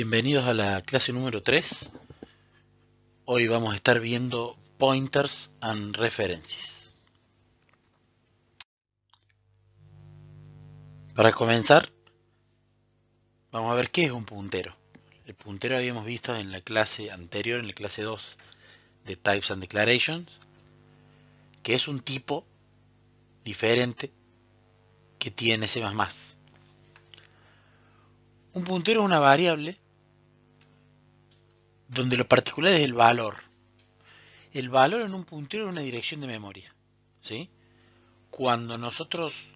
Bienvenidos a la clase número 3. Hoy vamos a estar viendo pointers and references. Para comenzar, vamos a ver qué es un puntero. El puntero habíamos visto en la clase anterior, en la clase 2 de Types and Declarations, que es un tipo diferente que tiene C++. Un puntero es una variable donde lo particular es el valor. El valor en un puntero es una dirección de memoria. ¿sí? Cuando nosotros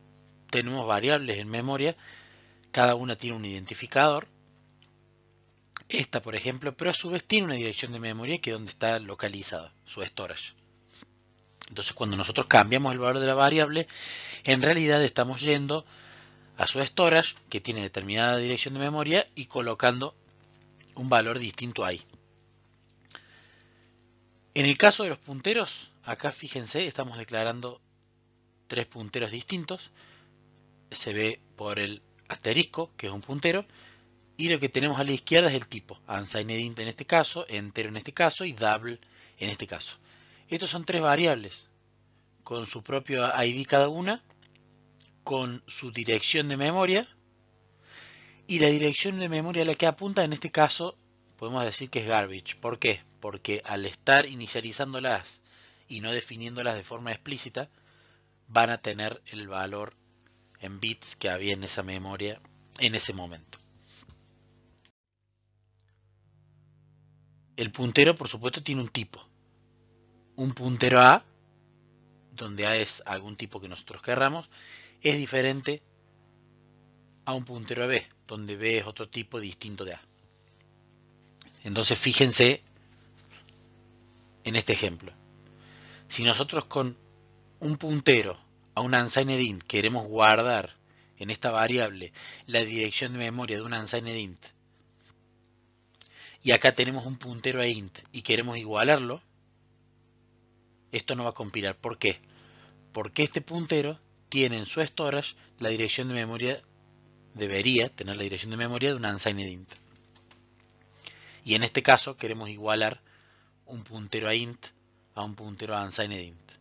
tenemos variables en memoria, cada una tiene un identificador. Esta, por ejemplo, pero a su vez tiene una dirección de memoria que es donde está localizada, su storage. Entonces, cuando nosotros cambiamos el valor de la variable, en realidad estamos yendo a su storage, que tiene determinada dirección de memoria, y colocando un valor distinto ahí. En el caso de los punteros, acá fíjense, estamos declarando tres punteros distintos. Se ve por el asterisco, que es un puntero, y lo que tenemos a la izquierda es el tipo, unsigned en este caso, entero en este caso y double en este caso. Estos son tres variables, con su propio ID cada una, con su dirección de memoria, y la dirección de memoria a la que apunta en este caso podemos decir que es garbage. ¿Por qué? porque al estar inicializándolas y no definiéndolas de forma explícita, van a tener el valor en bits que había en esa memoria en ese momento. El puntero, por supuesto, tiene un tipo. Un puntero A, donde A es algún tipo que nosotros querramos, es diferente a un puntero B, donde B es otro tipo distinto de A. Entonces fíjense en este ejemplo. Si nosotros con un puntero a un unsigned int queremos guardar en esta variable la dirección de memoria de un unsigned int y acá tenemos un puntero a int y queremos igualarlo, esto no va a compilar. ¿Por qué? Porque este puntero tiene en su storage la dirección de memoria, debería tener la dirección de memoria de un unsigned int. Y en este caso queremos igualar un puntero a int a un puntero a unsigned int.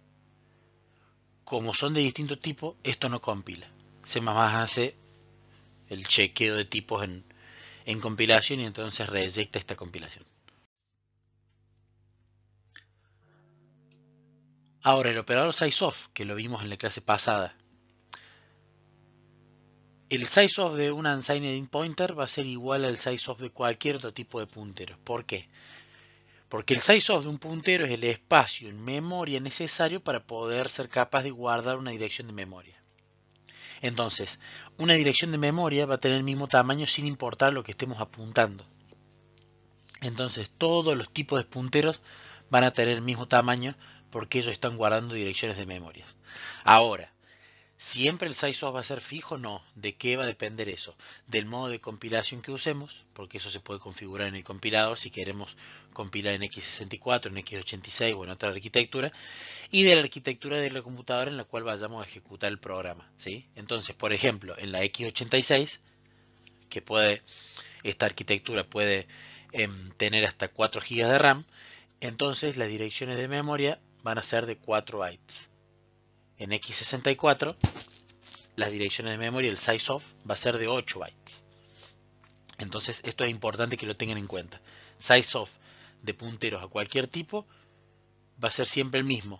Como son de distinto tipo, esto no compila. se más hace el chequeo de tipos en, compilación y entonces reyecta esta compilación. Ahora, el operador sizeof, que lo vimos en la clase pasada. El sizeof de un unsigned int pointer va a ser igual al sizeof de cualquier otro tipo de puntero. ¿Por qué? Porque el size of de un puntero es el espacio en memoria necesario para poder ser capaz de guardar una dirección de memoria. Entonces, una dirección de memoria va a tener el mismo tamaño sin importar lo que estemos apuntando. Entonces, todos los tipos de punteros van a tener el mismo tamaño porque ellos están guardando direcciones de memoria. Ahora, Siempre el size-off va a ser fijo, no. ¿De qué va a depender eso? Del modo de compilación que usemos, porque eso se puede configurar en el compilador si queremos compilar en x64, en x86 o en otra arquitectura, y de la arquitectura de la computadora en la cual vayamos a ejecutar el programa. ¿sí? Entonces, por ejemplo, en la x86, que puede, esta arquitectura puede em, tener hasta 4 GB de RAM, entonces las direcciones de memoria van a ser de 4 bytes. En x64, las direcciones de memoria, el size of, va a ser de 8 bytes. Entonces, esto es importante que lo tengan en cuenta. Size de punteros a cualquier tipo va a ser siempre el mismo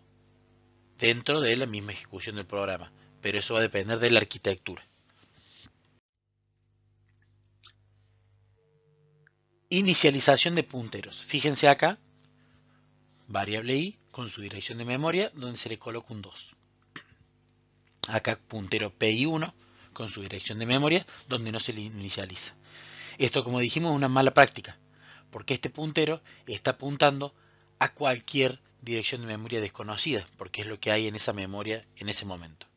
dentro de la misma ejecución del programa, pero eso va a depender de la arquitectura. Inicialización de punteros. Fíjense acá, variable i con su dirección de memoria, donde se le coloca un 2 acá puntero PI1 con su dirección de memoria donde no se le inicializa. Esto como dijimos es una mala práctica porque este puntero está apuntando a cualquier dirección de memoria desconocida porque es lo que hay en esa memoria en ese momento.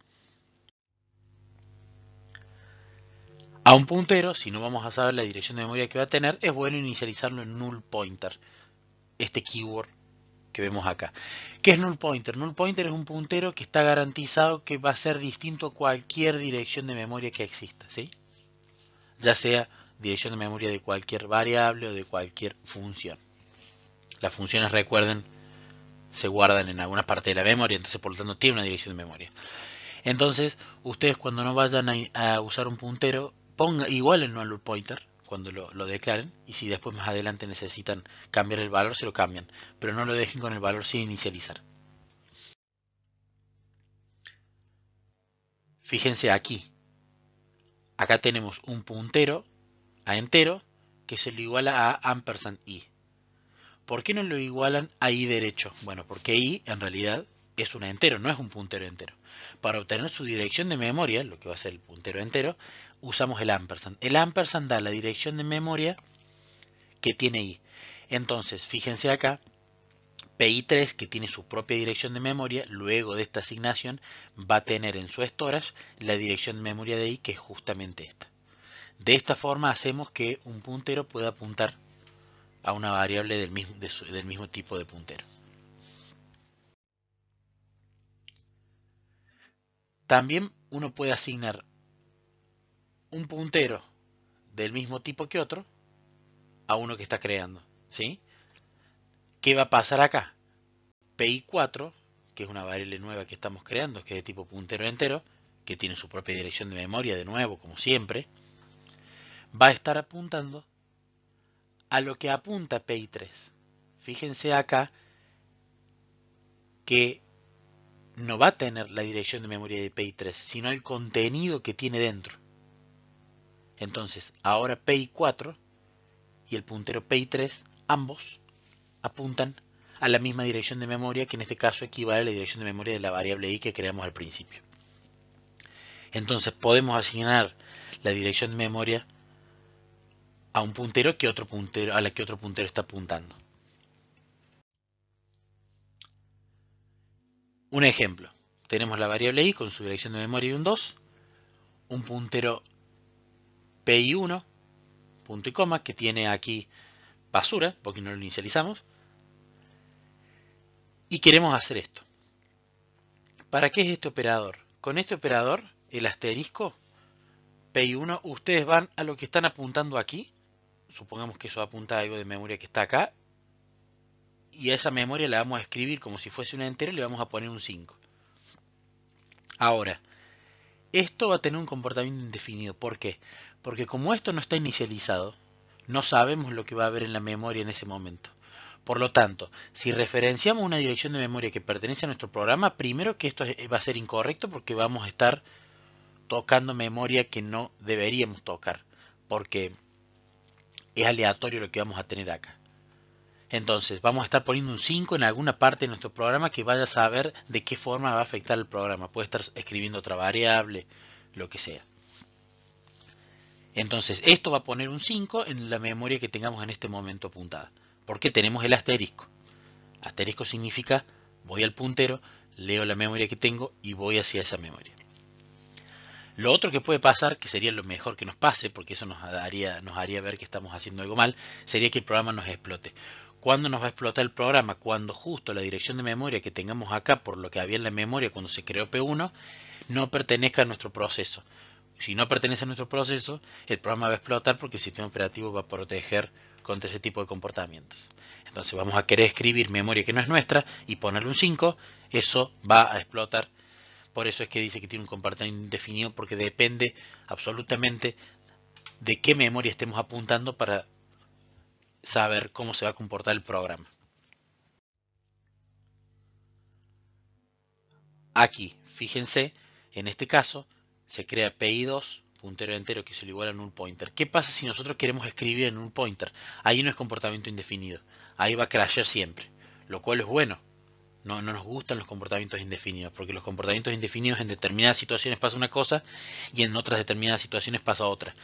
A un puntero, si no vamos a saber la dirección de memoria que va a tener, es bueno inicializarlo en null pointer, este keyword que vemos acá. ¿Qué es null pointer? Null pointer es un puntero que está garantizado que va a ser distinto a cualquier dirección de memoria que exista, ¿sí? Ya sea dirección de memoria de cualquier variable o de cualquier función. Las funciones, recuerden, se guardan en alguna parte de la memoria, entonces por lo tanto tiene una dirección de memoria. Entonces, ustedes cuando no vayan a, usar un puntero, ponga igual el null pointer, cuando lo, declaren y si después más adelante necesitan cambiar el valor se lo cambian, pero no lo dejen con el valor sin inicializar. Fíjense aquí, acá tenemos un puntero a entero que se lo iguala a ampersand i. ¿Por qué no lo igualan a i derecho? Bueno, porque i en realidad es un entero, no es un puntero entero. Para obtener su dirección de memoria, lo que va a ser el puntero entero, usamos el ampersand. El ampersand da la dirección de memoria que tiene i. Entonces, fíjense acá, PI3, que tiene su propia dirección de memoria, luego de esta asignación va a tener en su storage la dirección de memoria de i, que es justamente esta. De esta forma hacemos que un puntero pueda apuntar a una variable del mismo, del mismo tipo de puntero. También uno puede asignar un puntero del mismo tipo que otro a uno que está creando. ¿sí? ¿Qué va a pasar acá? PI4, que es una variable nueva que estamos creando, que es de tipo puntero entero, que tiene su propia dirección de memoria de nuevo, como siempre, va a estar apuntando a lo que apunta PI3. Fíjense acá que no va a tener la dirección de memoria de PI 3, sino el contenido que tiene dentro. Entonces, ahora PI 4 y el puntero PI 3, ambos apuntan a la misma dirección de memoria, que en este caso equivale a la dirección de memoria de la variable i que creamos al principio. Entonces podemos asignar la dirección de memoria a un puntero que otro puntero a la que otro puntero está apuntando. Un ejemplo, tenemos la variable i con su dirección de memoria y un 2, un puntero pi1, punto y coma, que tiene aquí basura, porque no lo inicializamos, y queremos hacer esto. ¿Para qué es este operador? Con este operador, el asterisco P1, ustedes van a lo que están apuntando aquí. Supongamos que eso apunta a algo de memoria que está acá y a esa memoria la vamos a escribir como si fuese una entera y le vamos a poner un 5. Ahora, esto va a tener un comportamiento indefinido. ¿Por qué? Porque como esto no está inicializado, no sabemos lo que va a haber en la memoria en ese momento. Por lo tanto, si referenciamos una dirección de memoria que pertenece a nuestro programa, primero que esto va a ser incorrecto porque vamos a estar tocando memoria que no deberíamos tocar, porque es aleatorio lo que vamos a tener acá. Entonces, vamos a estar poniendo un 5 en alguna parte de nuestro programa que vaya a saber de qué forma va a afectar el programa. Puede estar escribiendo otra variable, lo que sea. Entonces, esto va a poner un 5 en la memoria que tengamos en este momento apuntada. Porque tenemos el asterisco. Asterisco significa voy al puntero, leo la memoria que tengo y voy hacia esa memoria. Lo otro que puede pasar, que sería lo mejor que nos pase, porque eso nos nos haría ver que estamos haciendo algo mal, sería que el programa nos explote. ¿Cuándo nos va a explotar el programa? Cuando justo la dirección de memoria que tengamos acá, por lo que había en la memoria cuando se creó P1, no pertenezca a nuestro proceso. Si no pertenece a nuestro proceso, el programa va a explotar porque el sistema operativo va a proteger contra ese tipo de comportamientos. Entonces vamos a querer escribir memoria que no es nuestra y ponerle un 5, eso va a explotar. Por eso es que dice que tiene un comportamiento indefinido porque depende absolutamente de qué memoria estemos apuntando para saber cómo se va a comportar el programa. Aquí, fíjense, en este caso se crea PI2, puntero entero que es igual a null pointer. ¿Qué pasa si nosotros queremos escribir en un pointer? Ahí no es comportamiento indefinido, ahí va a crasher siempre, lo cual es bueno. No, no nos gustan los comportamientos indefinidos, porque los comportamientos indefinidos en determinadas situaciones pasa una cosa y en otras determinadas situaciones pasa otra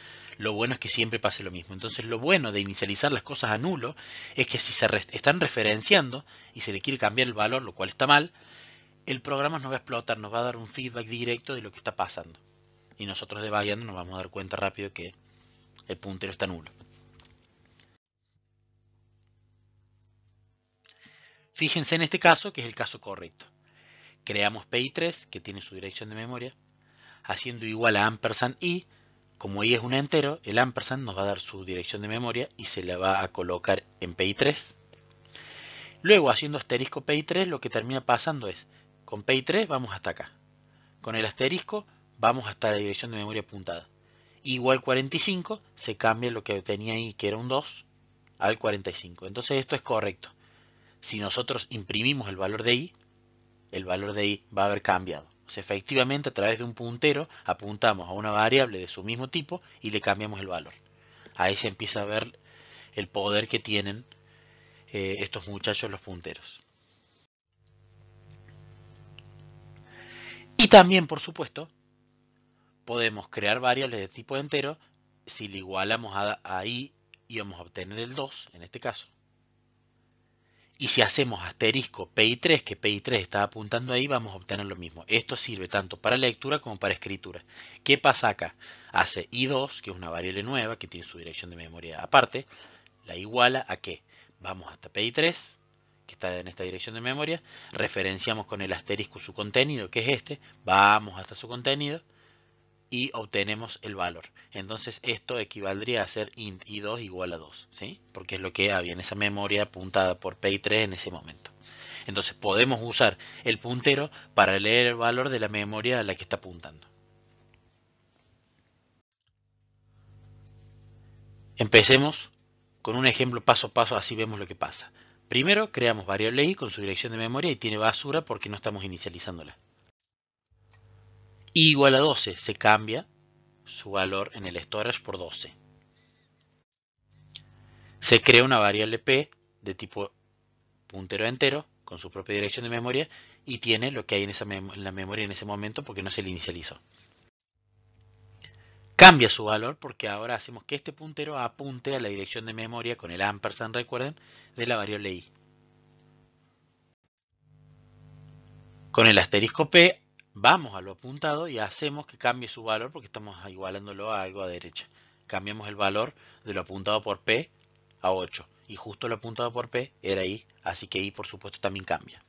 lo bueno es que siempre pase lo mismo. Entonces lo bueno de inicializar las cosas a nulo es que si se están referenciando y se le quiere cambiar el valor, lo cual está mal, el programa nos va a explotar, nos va a dar un feedback directo de lo que está pasando. Y nosotros debagueando nos vamos a dar cuenta rápido que el puntero está nulo. Fíjense en este caso, que es el caso correcto. Creamos PI3, que tiene su dirección de memoria, haciendo igual a ampersand i, como i es un entero, el ampersand nos va a dar su dirección de memoria y se la va a colocar en PI3. Luego, haciendo asterisco PI3, lo que termina pasando es, con PI3 vamos hasta acá. Con el asterisco vamos hasta la dirección de memoria apuntada. Igual 45, se cambia lo que tenía ahí, que era un 2, al 45. Entonces esto es correcto. Si nosotros imprimimos el valor de i, el valor de i va a haber cambiado efectivamente a través de un puntero apuntamos a una variable de su mismo tipo y le cambiamos el valor. Ahí se empieza a ver el poder que tienen eh, estos muchachos los punteros. Y también, por supuesto, podemos crear variables de tipo entero si le igualamos a, a i y vamos a obtener el 2, en este caso. Y si hacemos asterisco PI3, que PI3 está apuntando ahí, vamos a obtener lo mismo. Esto sirve tanto para lectura como para escritura. ¿Qué pasa acá? Hace I2, que es una variable nueva, que tiene su dirección de memoria aparte, la iguala a qué? Vamos hasta PI3, que está en esta dirección de memoria, referenciamos con el asterisco su contenido, que es este, vamos hasta su contenido, y obtenemos el valor. Entonces esto equivaldría a ser int i2 igual a 2, ¿sí? Porque es lo que había en esa memoria apuntada por PI3 en ese momento. Entonces podemos usar el puntero para leer el valor de la memoria a la que está apuntando. Empecemos con un ejemplo paso a paso, así vemos lo que pasa. Primero creamos variable i con su dirección de memoria y tiene basura porque no estamos inicializándola igual a 12. Se cambia su valor en el storage por 12. Se crea una variable p de tipo puntero entero con su propia dirección de memoria y tiene lo que hay en, la memoria en ese momento porque no se le inicializó. Cambia su valor porque ahora hacemos que este puntero apunte a la dirección de memoria con el ampersand, recuerden, de la variable i. Con el asterisco p Vamos a lo apuntado y hacemos que cambie su valor porque estamos igualándolo a algo a derecha. Cambiamos el valor de lo apuntado por P a 8. Y justo lo apuntado por P era I, así que I por supuesto también cambia.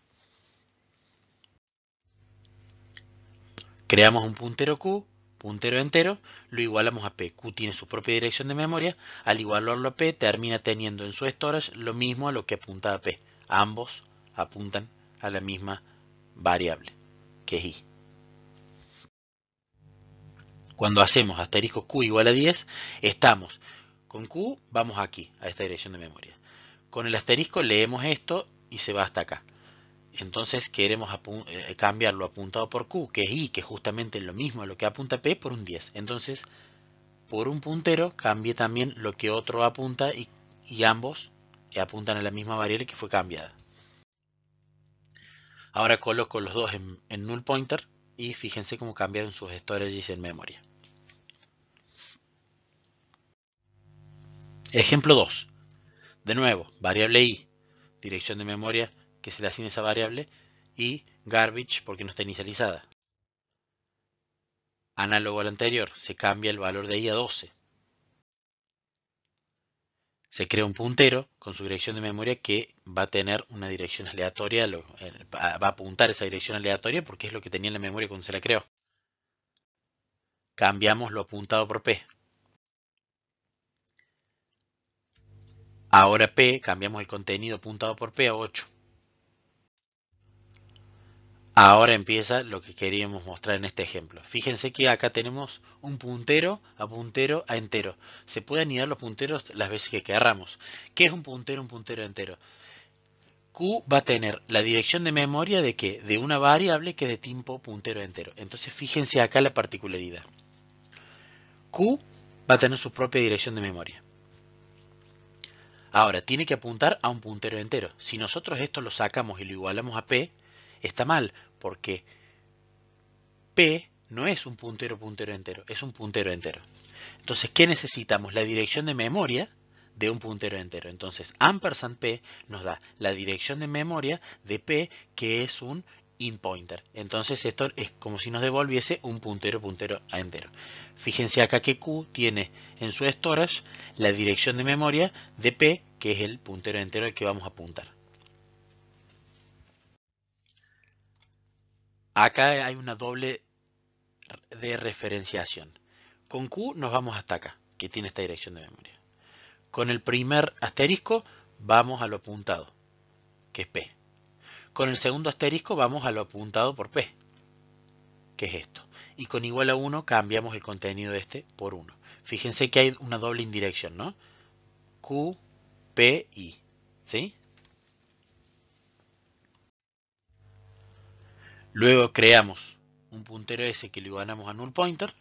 Creamos un puntero Q, puntero entero, lo igualamos a P. Q tiene su propia dirección de memoria, al igualarlo a P termina teniendo en su storage lo mismo a lo que apunta a P. Ambos apuntan a la misma variable, que es I cuando hacemos asterisco Q igual a 10, estamos con Q, vamos aquí, a esta dirección de memoria. Con el asterisco leemos esto y se va hasta acá. Entonces queremos eh, cambiar lo apuntado por Q, que es I, que es justamente lo mismo a lo que apunta P, por un 10. Entonces, por un puntero, cambie también lo que otro apunta y, ambos apuntan a la misma variable que fue cambiada. Ahora coloco los dos en, null pointer y fíjense cómo cambiaron sus storages en memoria. Ejemplo 2. De nuevo, variable i, dirección de memoria que se le asigna esa variable y garbage porque no está inicializada. Análogo al anterior, se cambia el valor de i a 12. Se crea un puntero con su dirección de memoria que va a tener una dirección aleatoria, va a apuntar esa dirección aleatoria porque es lo que tenía en la memoria cuando se la creó. Cambiamos lo apuntado por P, Ahora P, cambiamos el contenido apuntado por P a 8. Ahora empieza lo que queríamos mostrar en este ejemplo. Fíjense que acá tenemos un puntero a puntero a entero. Se pueden anidar los punteros las veces que querramos. ¿Qué es un puntero un puntero entero? Q va a tener la dirección de memoria de que de una variable que de tipo puntero entero. Entonces fíjense acá la particularidad. Q va a tener su propia dirección de memoria. Ahora, tiene que apuntar a un puntero entero. Si nosotros esto lo sacamos y lo igualamos a P, está mal, porque P no es un puntero puntero entero, es un puntero entero. Entonces, ¿qué necesitamos? La dirección de memoria de un puntero entero. Entonces, ampersand P nos da la dirección de memoria de P, que es un pointer. Entonces esto es como si nos devolviese un puntero, puntero a entero. Fíjense acá que Q tiene en su storage la dirección de memoria de P, que es el puntero entero al que vamos a apuntar. Acá hay una doble de referenciación. Con Q nos vamos hasta acá, que tiene esta dirección de memoria. Con el primer asterisco vamos a lo apuntado, que es P. Con el segundo asterisco vamos a lo apuntado por P, que es esto. Y con igual a 1 cambiamos el contenido de este por 1. Fíjense que hay una doble indirección, ¿no? Q, P, I. ¿Sí? Luego creamos un puntero S que le ganamos a null pointer.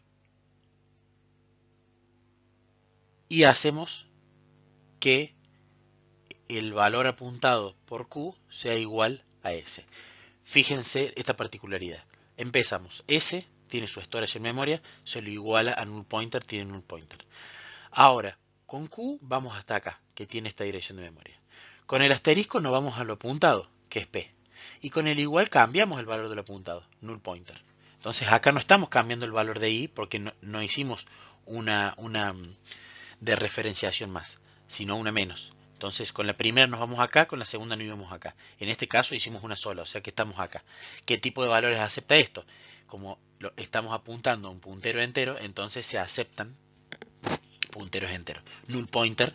Y hacemos que el valor apuntado por Q sea igual a a S. Fíjense esta particularidad. Empezamos. S tiene su storage en memoria, se lo iguala a null pointer, tiene null pointer. Ahora, con Q vamos hasta acá, que tiene esta dirección de memoria. Con el asterisco nos vamos a lo apuntado, que es P. Y con el igual cambiamos el valor de lo apuntado, null pointer. Entonces acá no estamos cambiando el valor de i porque no, hicimos una, una mm, de referenciación más, sino una menos. Entonces, con la primera nos vamos acá, con la segunda no íbamos acá. En este caso hicimos una sola, o sea que estamos acá. ¿Qué tipo de valores acepta esto? Como lo, estamos apuntando a un puntero entero, entonces se aceptan punteros enteros. Null pointer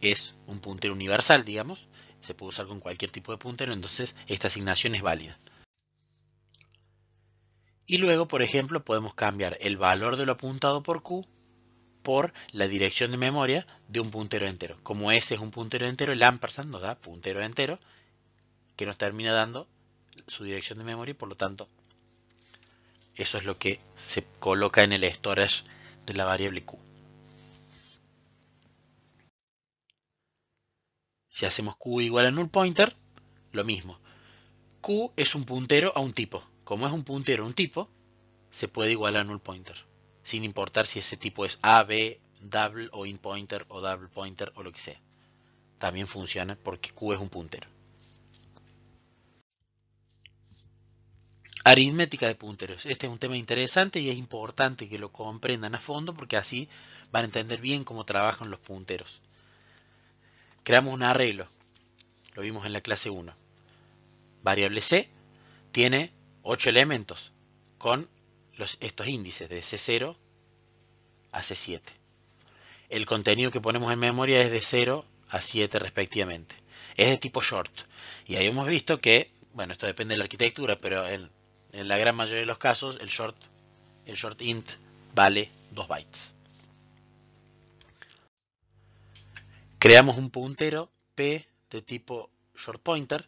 es un puntero universal, digamos. Se puede usar con cualquier tipo de puntero, entonces esta asignación es válida. Y luego, por ejemplo, podemos cambiar el valor de lo apuntado por Q por la dirección de memoria de un puntero entero. Como ese es un puntero entero, el ampersand nos da puntero entero que nos termina dando su dirección de memoria y por lo tanto eso es lo que se coloca en el storage de la variable Q. Si hacemos Q igual a null pointer, lo mismo. Q es un puntero a un tipo. Como es un puntero a un tipo, se puede igualar a null pointer sin importar si ese tipo es A, B, double o in pointer o double pointer o lo que sea. También funciona porque Q es un puntero. Aritmética de punteros. Este es un tema interesante y es importante que lo comprendan a fondo porque así van a entender bien cómo trabajan los punteros. Creamos un arreglo. Lo vimos en la clase 1. Variable C tiene 8 elementos con estos índices de C0 a C7. El contenido que ponemos en memoria es de 0 a 7 respectivamente. Es de tipo short. Y ahí hemos visto que, bueno, esto depende de la arquitectura, pero en, la gran mayoría de los casos el short, el short int vale 2 bytes. Creamos un puntero P de tipo short pointer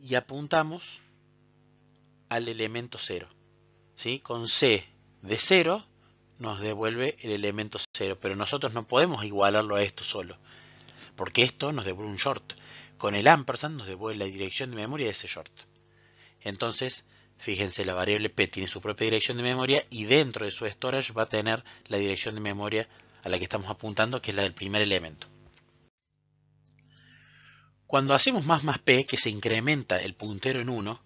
y apuntamos al elemento 0 con C de 0 nos devuelve el elemento 0, pero nosotros no podemos igualarlo a esto solo, porque esto nos devuelve un short. Con el ampersand nos devuelve la dirección de memoria de ese short. Entonces, fíjense, la variable P tiene su propia dirección de memoria y dentro de su storage va a tener la dirección de memoria a la que estamos apuntando, que es la del primer elemento. Cuando hacemos más más P, que se incrementa el puntero en 1,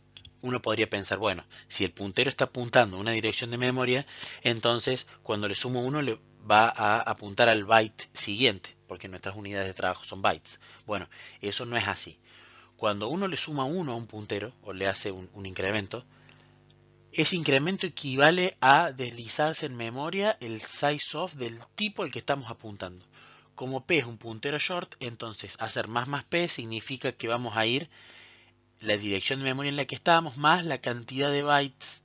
uno podría pensar, bueno, si el puntero está apuntando a una dirección de memoria, entonces cuando le sumo uno le va a apuntar al byte siguiente, porque nuestras unidades de trabajo son bytes. Bueno, eso no es así. Cuando uno le suma 1 a un puntero o le hace un, un incremento, ese incremento equivale a deslizarse en memoria el size of del tipo al que estamos apuntando. Como P es un puntero short, entonces hacer más más P significa que vamos a ir la dirección de memoria en la que estábamos más la cantidad de bytes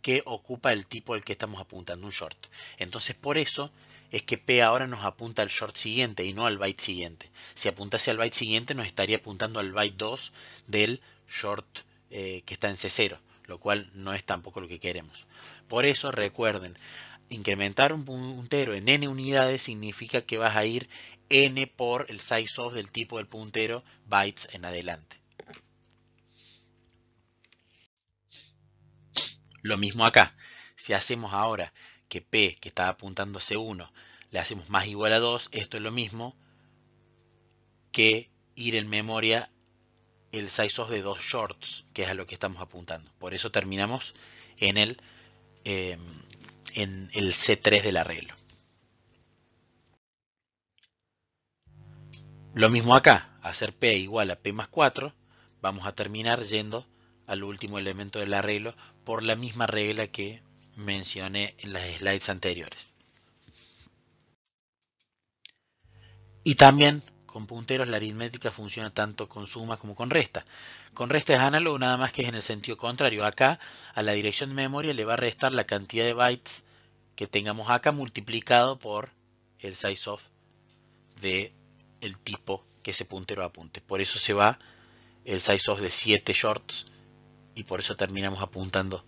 que ocupa el tipo al que estamos apuntando, un short. Entonces por eso es que P ahora nos apunta al short siguiente y no al byte siguiente. Si apuntase al byte siguiente nos estaría apuntando al byte 2 del short eh, que está en C0, lo cual no es tampoco lo que queremos. Por eso recuerden, incrementar un puntero en n unidades significa que vas a ir n por el size of del tipo del puntero bytes en adelante. Lo mismo acá. Si hacemos ahora que P, que está apuntando c 1, le hacemos más igual a 2, esto es lo mismo que ir en memoria el size de dos shorts, que es a lo que estamos apuntando. Por eso terminamos en el, eh, en el C3 del arreglo. Lo mismo acá, hacer P igual a P más 4, vamos a terminar yendo al último elemento del arreglo por la misma regla que mencioné en las slides anteriores. Y también con punteros la aritmética funciona tanto con suma como con resta. Con resta es análogo nada más que es en el sentido contrario. Acá a la dirección de memoria le va a restar la cantidad de bytes que tengamos acá multiplicado por el size of de el tipo que ese puntero apunte. Por eso se va el size of de 7 shorts y por eso terminamos apuntando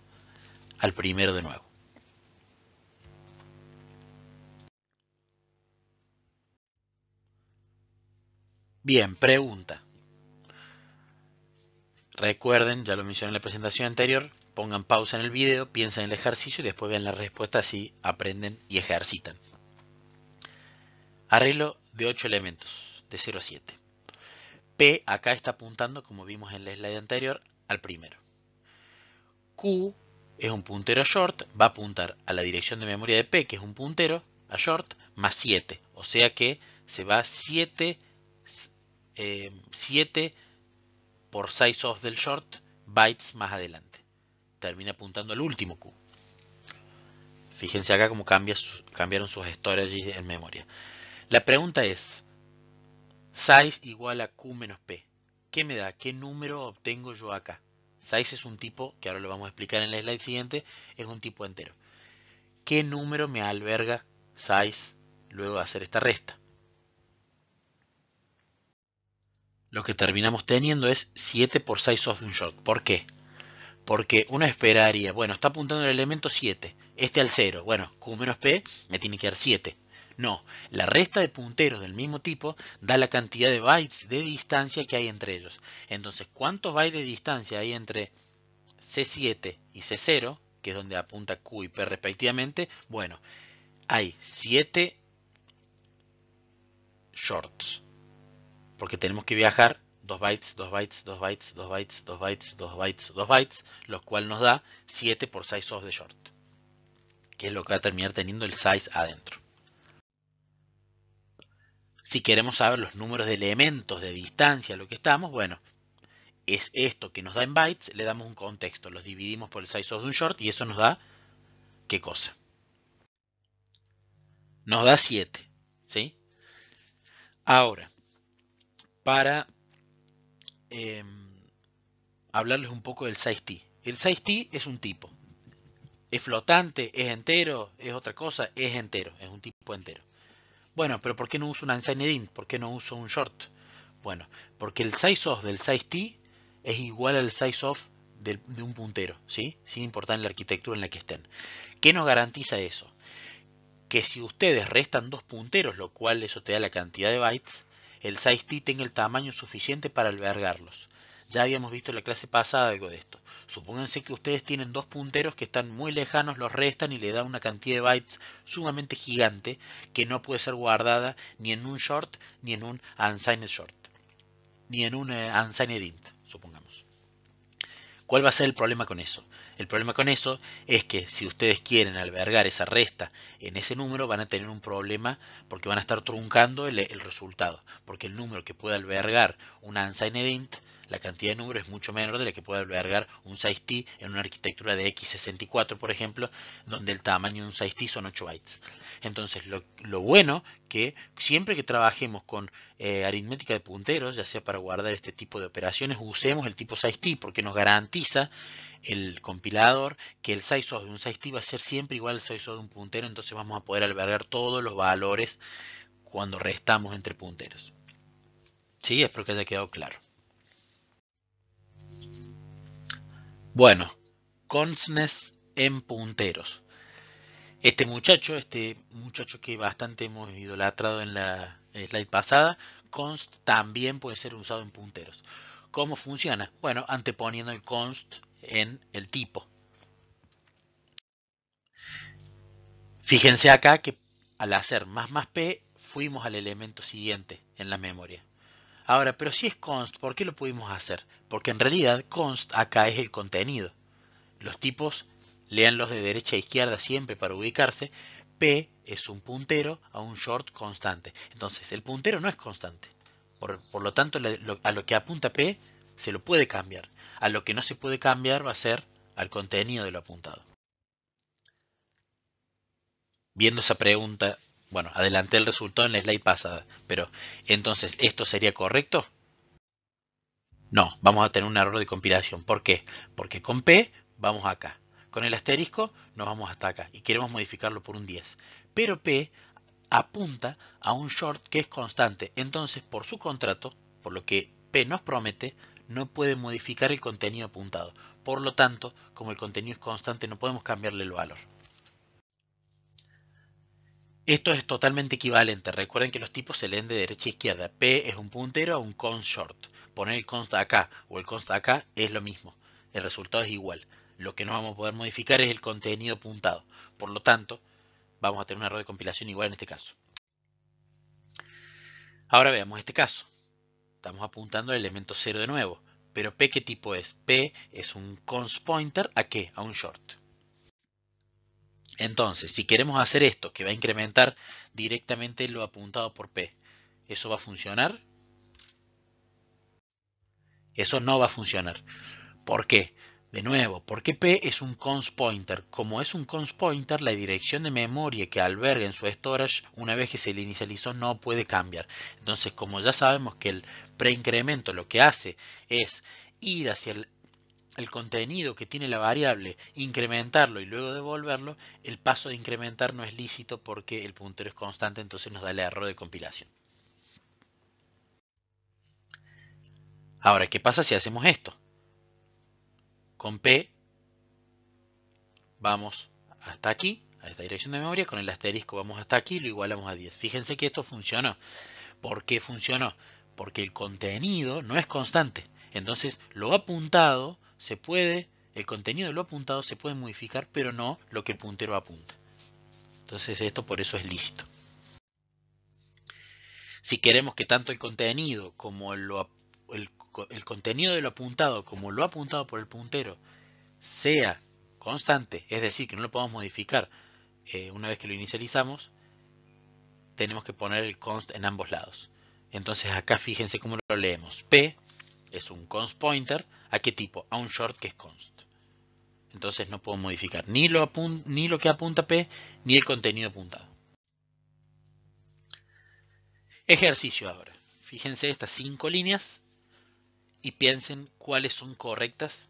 al primero de nuevo. Bien, pregunta. Recuerden, ya lo mencioné en la presentación anterior, pongan pausa en el video, piensen en el ejercicio y después vean la respuesta así aprenden y ejercitan. Arreglo de 8 elementos, de 0 a 7. P acá está apuntando, como vimos en la slide anterior, al primero. Q es un puntero short, va a apuntar a la dirección de memoria de P, que es un puntero a short, más 7. O sea que se va 7, eh, por size of del short bytes más adelante. Termina apuntando al último Q. Fíjense acá cómo cambiaron sus stories en memoria. La pregunta es, size igual a Q menos P. ¿Qué me da? ¿Qué número obtengo yo acá? Size es un tipo, que ahora lo vamos a explicar en la slide siguiente, es un tipo entero. ¿Qué número me alberga size luego de hacer esta resta? Lo que terminamos teniendo es 7 por size of un shock. ¿Por qué? Porque uno esperaría, bueno, está apuntando el elemento 7, este al 0, bueno, Q menos P me tiene que dar 7. No, la resta de punteros del mismo tipo da la cantidad de bytes de distancia que hay entre ellos. Entonces, ¿cuántos bytes de distancia hay entre C7 y C0, que es donde apunta Q y P respectivamente? Bueno, hay 7 shorts, porque tenemos que viajar 2 bytes, 2 bytes, 2 bytes, 2 bytes, 2 bytes, 2 bytes, 2 bytes, lo cual nos da 7 por size of de short, que es lo que va a terminar teniendo el size adentro. Si queremos saber los números de elementos, de distancia, lo que estamos, bueno, es esto que nos da en bytes, le damos un contexto, los dividimos por el size of un short y eso nos da qué cosa. Nos da 7, ¿sí? Ahora, para em, hablarles un poco del size t. El size t es un tipo. Es flotante, es entero, es otra cosa, es entero, es un tipo entero. Bueno, pero ¿por qué no uso un unsigned int? ¿Por qué no uso un short? Bueno, porque el size of del size t es igual al size of de, un puntero, ¿sí? Sin importar la arquitectura en la que estén. ¿Qué nos garantiza eso? Que si ustedes restan dos punteros, lo cual eso te da la cantidad de bytes, el size t tenga el tamaño suficiente para albergarlos. Ya habíamos visto en la clase pasada algo de esto. Supónganse que ustedes tienen dos punteros que están muy lejanos, los restan y le dan una cantidad de bytes sumamente gigante que no puede ser guardada ni en un short, ni en un unsigned short, ni en un eh, unsigned int, supongamos. ¿Cuál va a ser el problema con eso? El problema con eso es que si ustedes quieren albergar esa resta en ese número van a tener un problema porque van a estar truncando el, resultado, porque el número que puede albergar un unsigned int, la cantidad de números es mucho menor de la que puede albergar un sizeT en una arquitectura de x64, por ejemplo, donde el tamaño de un sizeT son 8 bytes. Entonces, lo, lo, bueno que siempre que trabajemos con eh, aritmética de punteros, ya sea para guardar este tipo de operaciones, usemos el tipo sizeT porque nos garantiza el compilador que el size de un t va a ser siempre igual al size de un puntero, entonces vamos a poder albergar todos los valores cuando restamos entre punteros. Sí, espero que haya quedado claro. Bueno, constness en punteros. Este muchacho, este muchacho que bastante hemos idolatrado en la slide pasada, const también puede ser usado en punteros. ¿Cómo funciona? Bueno, anteponiendo el const en el tipo. Fíjense acá que al hacer más más p fuimos al elemento siguiente en la memoria. Ahora, pero si es const, ¿por qué lo pudimos hacer? Porque en realidad const acá es el contenido. Los tipos los de derecha a izquierda siempre para ubicarse. P es un puntero a un short constante. Entonces, el puntero no es constante. Por, lo tanto, a lo que apunta P se lo puede cambiar. A lo que no se puede cambiar va a ser al contenido de lo apuntado. Viendo esa pregunta, bueno, adelanté el resultado en la slide pasada, pero entonces, ¿esto sería correcto? No, vamos a tener un error de compilación. ¿Por qué? Porque con P vamos acá. Con el asterisco nos vamos hasta acá y queremos modificarlo por un 10. Pero P apunta a un short que es constante. Entonces, por su contrato, por lo que P nos promete, no puede modificar el contenido apuntado. Por lo tanto, como el contenido es constante, no podemos cambiarle el valor. Esto es totalmente equivalente. Recuerden que los tipos se leen de derecha a izquierda. P es un puntero a un const short. Poner el const acá o el const acá es lo mismo. El resultado es igual. Lo que no vamos a poder modificar es el contenido apuntado. Por lo tanto, vamos a tener un error de compilación igual en este caso. Ahora veamos este caso. Estamos apuntando al elemento 0 de nuevo. Pero P, ¿qué tipo es? P es un const pointer a qué? A un short. Entonces, si queremos hacer esto, que va a incrementar directamente lo apuntado por P, ¿eso va a funcionar? Eso no va a funcionar. ¿Por qué? De nuevo, porque P es un const pointer. Como es un const pointer, la dirección de memoria que alberga en su storage una vez que se le inicializó no puede cambiar. Entonces, como ya sabemos que el preincremento lo que hace es ir hacia el contenido que tiene la variable, incrementarlo y luego devolverlo, el paso de incrementar no es lícito porque el puntero es constante, entonces nos da el error de compilación. Ahora, ¿qué pasa si hacemos esto? con P vamos hasta aquí, a esta dirección de memoria, con el asterisco vamos hasta aquí, lo igualamos a 10. Fíjense que esto funcionó. ¿Por qué funcionó? Porque el contenido no es constante. Entonces, lo apuntado se puede, el contenido de lo apuntado se puede modificar, pero no lo que el puntero apunta. Entonces, esto por eso es lícito. Si queremos que tanto el contenido como el el el contenido de lo apuntado, como lo apuntado por el puntero, sea constante, es decir, que no lo podamos modificar eh, una vez que lo inicializamos, tenemos que poner el const en ambos lados. Entonces acá fíjense cómo lo leemos. P es un const pointer. ¿A qué tipo? A un short que es const. Entonces no puedo modificar ni lo, ni lo que apunta P ni el contenido apuntado. Ejercicio ahora. Fíjense estas cinco líneas y piensen cuáles son correctas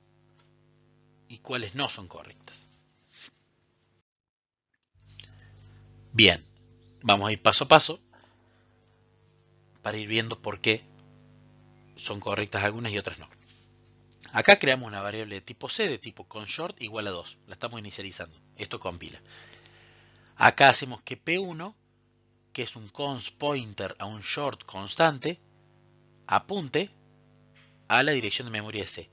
y cuáles no son correctas. Bien, vamos a ir paso a paso para ir viendo por qué son correctas algunas y otras no. Acá creamos una variable de tipo C, de tipo short igual a 2. La estamos inicializando. Esto compila. Acá hacemos que P1, que es un cons pointer a un short constante, apunte a la dirección de memoria C.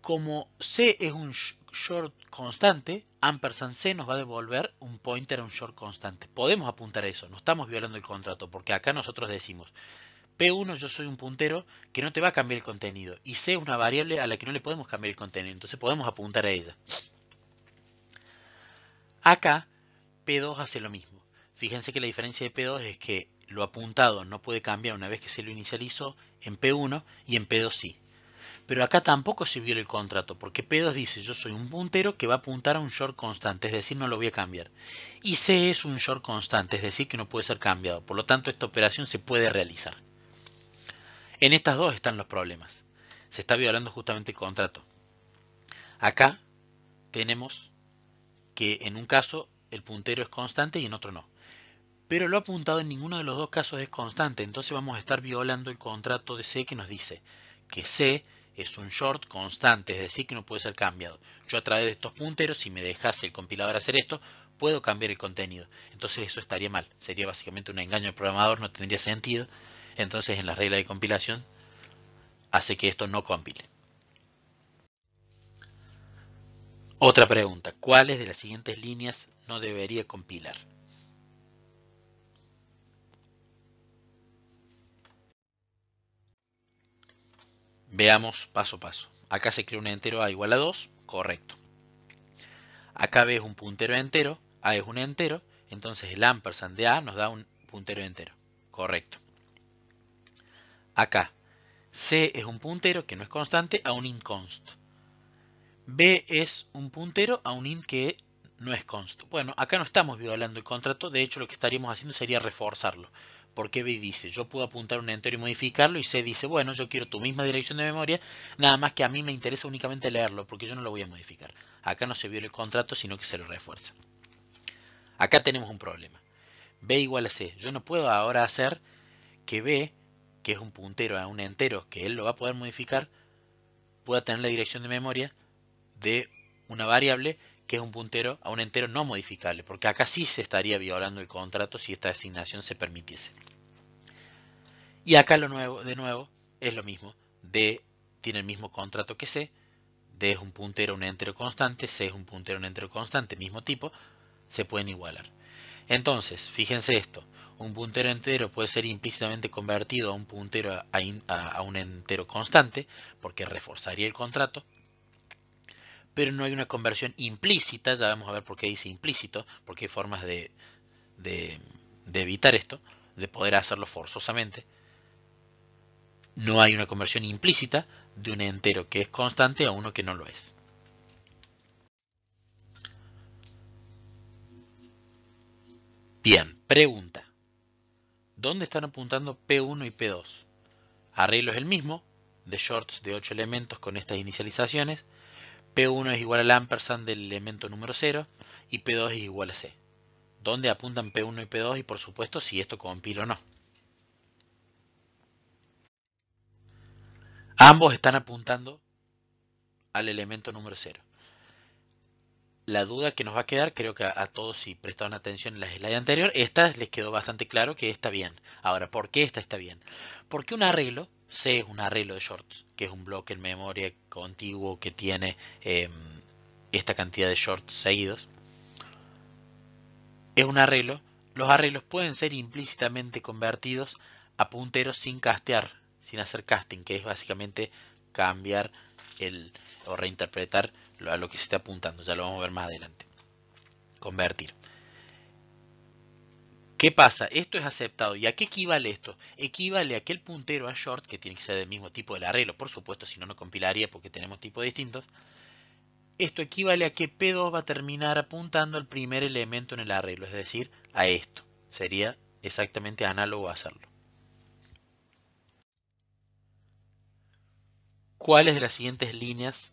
Como C es un short constante, ampersand C nos va a devolver un pointer a un short constante. Podemos apuntar a eso, no estamos violando el contrato, porque acá nosotros decimos P1 yo soy un puntero que no te va a cambiar el contenido y C es una variable a la que no le podemos cambiar el contenido, entonces podemos apuntar a ella. Acá P2 hace lo mismo. Fíjense que la diferencia de P2 es que lo apuntado no puede cambiar una vez que se lo inicializó en P1 y en P2 sí. Pero acá tampoco se viola el contrato, porque P2 dice yo soy un puntero que va a apuntar a un short constante, es decir, no lo voy a cambiar. Y C es un short constante, es decir, que no puede ser cambiado. Por lo tanto, esta operación se puede realizar. En estas dos están los problemas. Se está violando justamente el contrato. Acá tenemos que en un caso el puntero es constante y en otro no pero lo apuntado en ninguno de los dos casos es constante, entonces vamos a estar violando el contrato de C que nos dice que C es un short constante, es decir, que no puede ser cambiado. Yo a través de estos punteros, si me dejase el compilador hacer esto, puedo cambiar el contenido. Entonces eso estaría mal, sería básicamente un engaño al programador, no tendría sentido. Entonces en la regla de compilación hace que esto no compile. Otra pregunta, ¿cuáles de las siguientes líneas no debería compilar? Veamos paso a paso. Acá se crea un entero A igual a 2, correcto. Acá B es un puntero entero, A es un entero, entonces el ampersand de A nos da un puntero entero, correcto. Acá C es un puntero que no es constante a un int const. B es un puntero a un in que no es const. Bueno, acá no estamos violando el contrato, de hecho lo que estaríamos haciendo sería reforzarlo. Porque B dice, yo puedo apuntar un entero y modificarlo, y C dice, bueno, yo quiero tu misma dirección de memoria, nada más que a mí me interesa únicamente leerlo, porque yo no lo voy a modificar. Acá no se viola el contrato, sino que se lo refuerza. Acá tenemos un problema. B igual a C. Yo no puedo ahora hacer que B, que es un puntero a un entero, que él lo va a poder modificar, pueda tener la dirección de memoria de una variable que es un puntero a un entero no modificable, porque acá sí se estaría violando el contrato si esta asignación se permitiese. Y acá lo nuevo, de nuevo, es lo mismo. D tiene el mismo contrato que C. D es un puntero, a un entero constante. C es un puntero, a un entero constante, mismo tipo. Se pueden igualar. Entonces, fíjense esto. Un puntero entero puede ser implícitamente convertido a un puntero a un entero constante, porque reforzaría el contrato pero no hay una conversión implícita, ya vamos a ver por qué dice implícito, porque hay formas de, evitar esto, de poder hacerlo forzosamente. No hay una conversión implícita de un entero que es constante a uno que no lo es. Bien, pregunta. ¿Dónde están apuntando P1 y P2? Arreglo es el mismo, de shorts de 8 elementos con estas inicializaciones, P1 es igual al ampersand del elemento número 0 y P2 es igual a C. ¿Dónde apuntan P1 y P2 y por supuesto si esto compila o no. Ambos están apuntando al elemento número 0. La duda que nos va a quedar, creo que a, todos si prestaron atención en la slide anterior, esta les quedó bastante claro que está bien. Ahora, ¿por qué esta está bien? Porque un arreglo C es un arreglo de shorts, que es un bloque en memoria contiguo que tiene em, esta cantidad de shorts seguidos. Es un arreglo. Los arreglos pueden ser implícitamente convertidos a punteros sin castear, sin hacer casting, que es básicamente cambiar el, o reinterpretar a lo que se está apuntando. Ya lo vamos a ver más adelante. Convertir. ¿Qué pasa? Esto es aceptado. ¿Y a qué equivale esto? Equivale a que el puntero a short, que tiene que ser del mismo tipo del arreglo, por supuesto, si no, no compilaría porque tenemos tipos distintos. Esto equivale a que P2 va a terminar apuntando al primer elemento en el arreglo, es decir, a esto. Sería exactamente análogo a hacerlo. ¿Cuáles de las siguientes líneas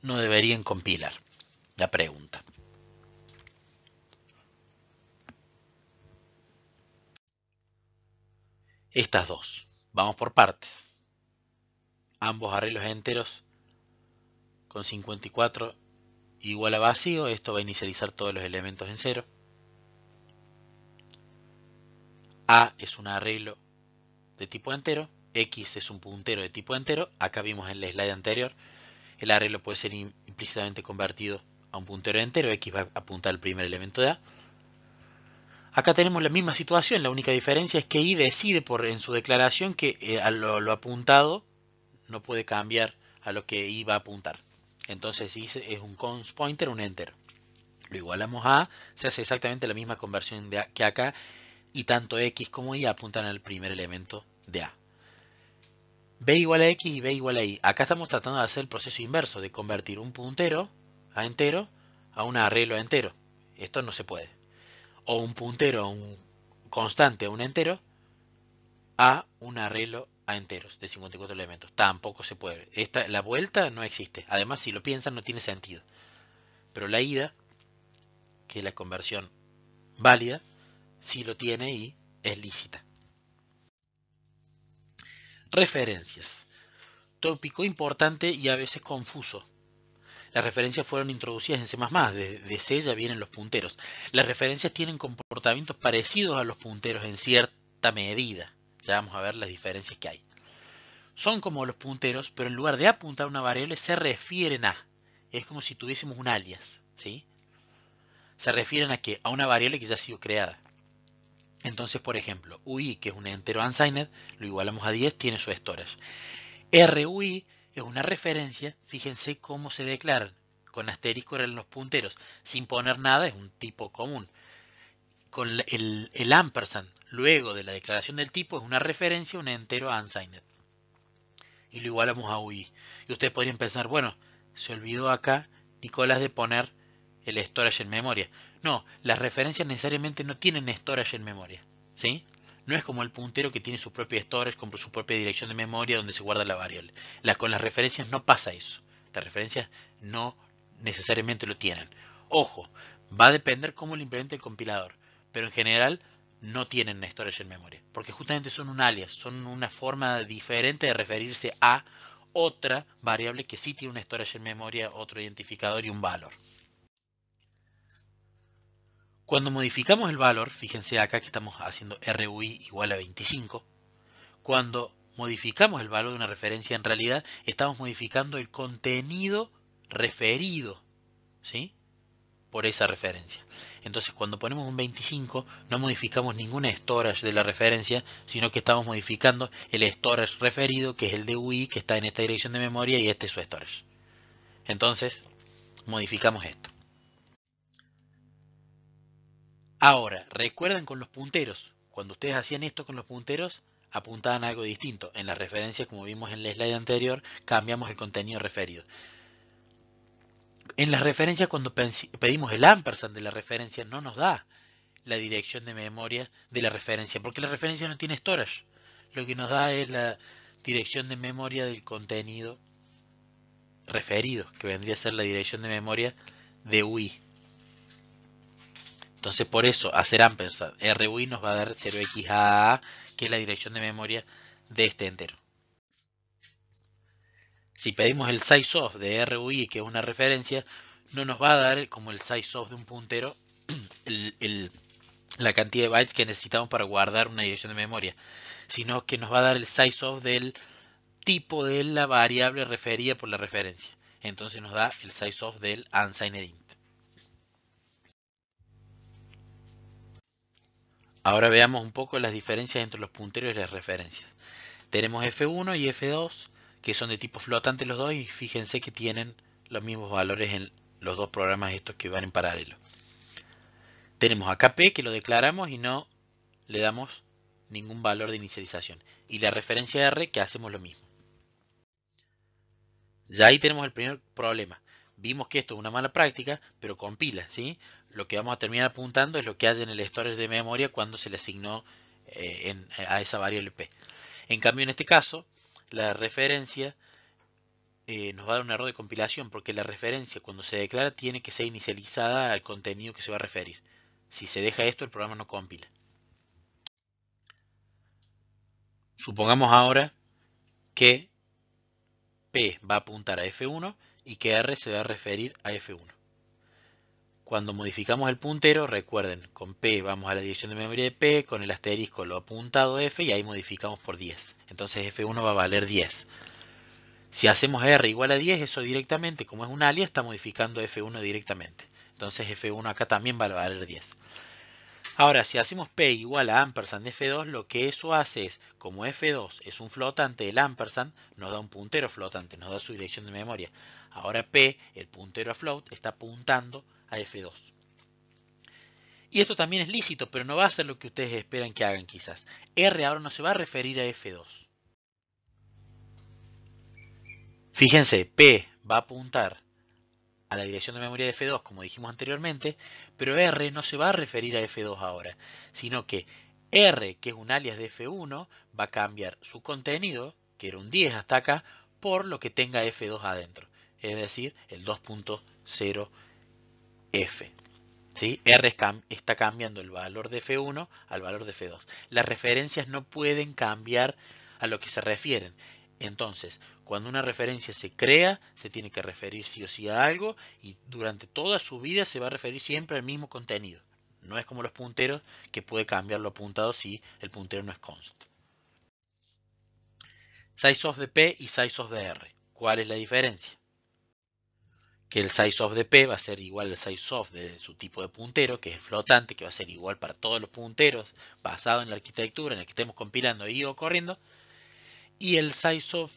no deberían compilar? La pregunta. estas dos. Vamos por partes. Ambos arreglos enteros con 54 igual a vacío. Esto va a inicializar todos los elementos en cero. A es un arreglo de tipo entero. X es un puntero de tipo entero. Acá vimos en la slide anterior. El arreglo puede ser implícitamente convertido a un puntero entero. X va a apuntar al primer elemento de A. Acá tenemos la misma situación, la única diferencia es que I decide por, en su declaración que eh, a lo, apuntado no puede cambiar a lo que iba va a apuntar. Entonces I es un const pointer, un entero. Lo igualamos a, se hace exactamente la misma conversión de que acá y tanto X como Y apuntan al primer elemento de A. B igual a X y B igual a Y. Acá estamos tratando de hacer el proceso inverso, de convertir un puntero a entero a un arreglo a entero. Esto no se puede o un puntero, un constante, un entero, a un arreglo a enteros de 54 elementos. Tampoco se puede. Esta, la vuelta no existe. Además, si lo piensan, no tiene sentido. Pero la ida, que es la conversión válida, sí lo tiene y es lícita. Referencias. Tópico importante y a veces confuso las referencias fueron introducidas en C++, de, C ya vienen los punteros. Las referencias tienen comportamientos parecidos a los punteros en cierta medida. Ya vamos a ver las diferencias que hay. Son como los punteros, pero en lugar de apuntar a una variable se refieren a. Es como si tuviésemos un alias, ¿sí? Se refieren a que a una variable que ya ha sido creada. Entonces, por ejemplo, UI, que es un entero unsigned, lo igualamos a 10, tiene su storage. RUI es una referencia, fíjense cómo se declaran. Con asterisco en los punteros. Sin poner nada es un tipo común. Con el, el ampersand, luego de la declaración del tipo, es una referencia, un entero unsigned. Y lo igualamos a UI. Y ustedes podrían pensar, bueno, se olvidó acá Nicolás de poner el storage en memoria. No, las referencias necesariamente no tienen storage en memoria. ¿sí? No es como el puntero que tiene su propio storage con su propia dirección de memoria donde se guarda la variable. La, con las referencias no pasa eso. Las referencias no necesariamente lo tienen. Ojo, va a depender cómo lo implemente el compilador, pero en general no tienen storage en memoria, porque justamente son un alias, son una forma diferente de referirse a otra variable que sí tiene un storage en memoria, otro identificador y un valor. Cuando modificamos el valor, fíjense acá que estamos haciendo RUI igual a 25. Cuando modificamos el valor de una referencia, en realidad estamos modificando el contenido referido ¿sí? por esa referencia. Entonces cuando ponemos un 25 no modificamos ningún storage de la referencia, sino que estamos modificando el storage referido, que es el de UI, que está en esta dirección de memoria y este es su storage. Entonces modificamos esto. Ahora, recuerden con los punteros. Cuando ustedes hacían esto con los punteros, apuntaban a algo distinto. En la referencia, como vimos en el slide anterior, cambiamos el contenido referido. En las referencias, cuando pedimos el ampersand de la referencia, no nos da la dirección de memoria de la referencia, porque la referencia no tiene storage. Lo que nos da es la dirección de memoria del contenido referido, que vendría a ser la dirección de memoria de UI. Entonces, por eso, hacer ampersand RUI nos va a dar 0xAA, que es la dirección de memoria de este entero. Si pedimos el sizeof de RUI, que es una referencia, no nos va a dar como el sizeof de un puntero la cantidad de bytes que necesitamos para guardar una dirección de memoria, sino que nos va a dar el sizeof del tipo de la variable referida por la referencia. Entonces nos da el sizeof del unsigned int. Ahora veamos un poco las diferencias entre los punteros y las referencias. Tenemos F1 y F2, que son de tipo flotante los dos, y fíjense que tienen los mismos valores en los dos programas estos que van en paralelo. Tenemos AKP, que lo declaramos y no le damos ningún valor de inicialización. Y la referencia R, que hacemos lo mismo. Ya ahí tenemos el primer problema. Vimos que esto es una mala práctica, pero compila, ¿sí? lo que vamos a terminar apuntando es lo que hay en el storage de memoria cuando se le asignó eh, a esa variable P. En cambio, en este caso, la referencia eh, nos va a dar un error de compilación porque la referencia cuando se declara tiene que ser inicializada al contenido que se va a referir. Si se deja esto, el programa no compila. Supongamos ahora que P va a apuntar a F1 y que R se va a referir a F1. Cuando modificamos el puntero, recuerden, con P vamos a la dirección de memoria de P, con el asterisco lo apuntado F y ahí modificamos por 10. Entonces F1 va a valer 10. Si hacemos R igual a 10, eso directamente, como es un alias, está modificando F1 directamente. Entonces F1 acá también va a valer 10. Ahora, si hacemos P igual a ampersand F2, lo que eso hace es, como F2 es un flotante, el ampersand nos da un puntero flotante, nos da su dirección de memoria. Ahora P, el puntero a float, está apuntando a F2. Y esto también es lícito, pero no va a ser lo que ustedes esperan que hagan quizás. R ahora no se va a referir a F2. Fíjense, P va a apuntar a la dirección de memoria de F2, como dijimos anteriormente, pero R no se va a referir a F2 ahora, sino que R, que es un alias de F1, va a cambiar su contenido, que era un 10 hasta acá, por lo que tenga F2 adentro, es decir, el 2.0 F. ¿sí? R está cambiando el valor de F1 al valor de F2. Las referencias no pueden cambiar a lo que se refieren. Entonces, cuando una referencia se crea, se tiene que referir sí o sí a algo y durante toda su vida se va a referir siempre al mismo contenido. No es como los punteros que puede cambiar lo apuntado si el puntero no es const. sizeof de P y sizeof de R. ¿Cuál es la diferencia? que el size of de P va a ser igual al size of de su tipo de puntero, que es flotante, que va a ser igual para todos los punteros, basado en la arquitectura en la que estemos compilando y o corriendo. Y el size of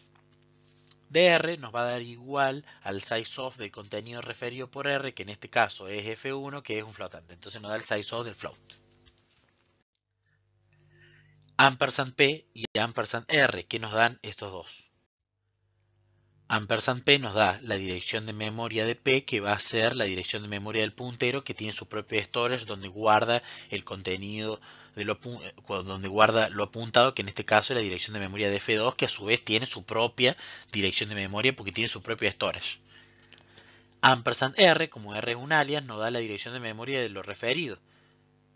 de R nos va a dar igual al size of del contenido referido por R, que en este caso es F1, que es un flotante. Entonces nos da el size of del float. Ampersand P y ampersand R, que nos dan estos dos. Ampersand P nos da la dirección de memoria de P, que va a ser la dirección de memoria del puntero, que tiene su propio storage donde guarda el contenido, de lo, eh, donde guarda lo apuntado, que en este caso es la dirección de memoria de F2, que a su vez tiene su propia dirección de memoria porque tiene su propio storage. Ampersand R, como R es un alias, nos da la dirección de memoria de lo referido,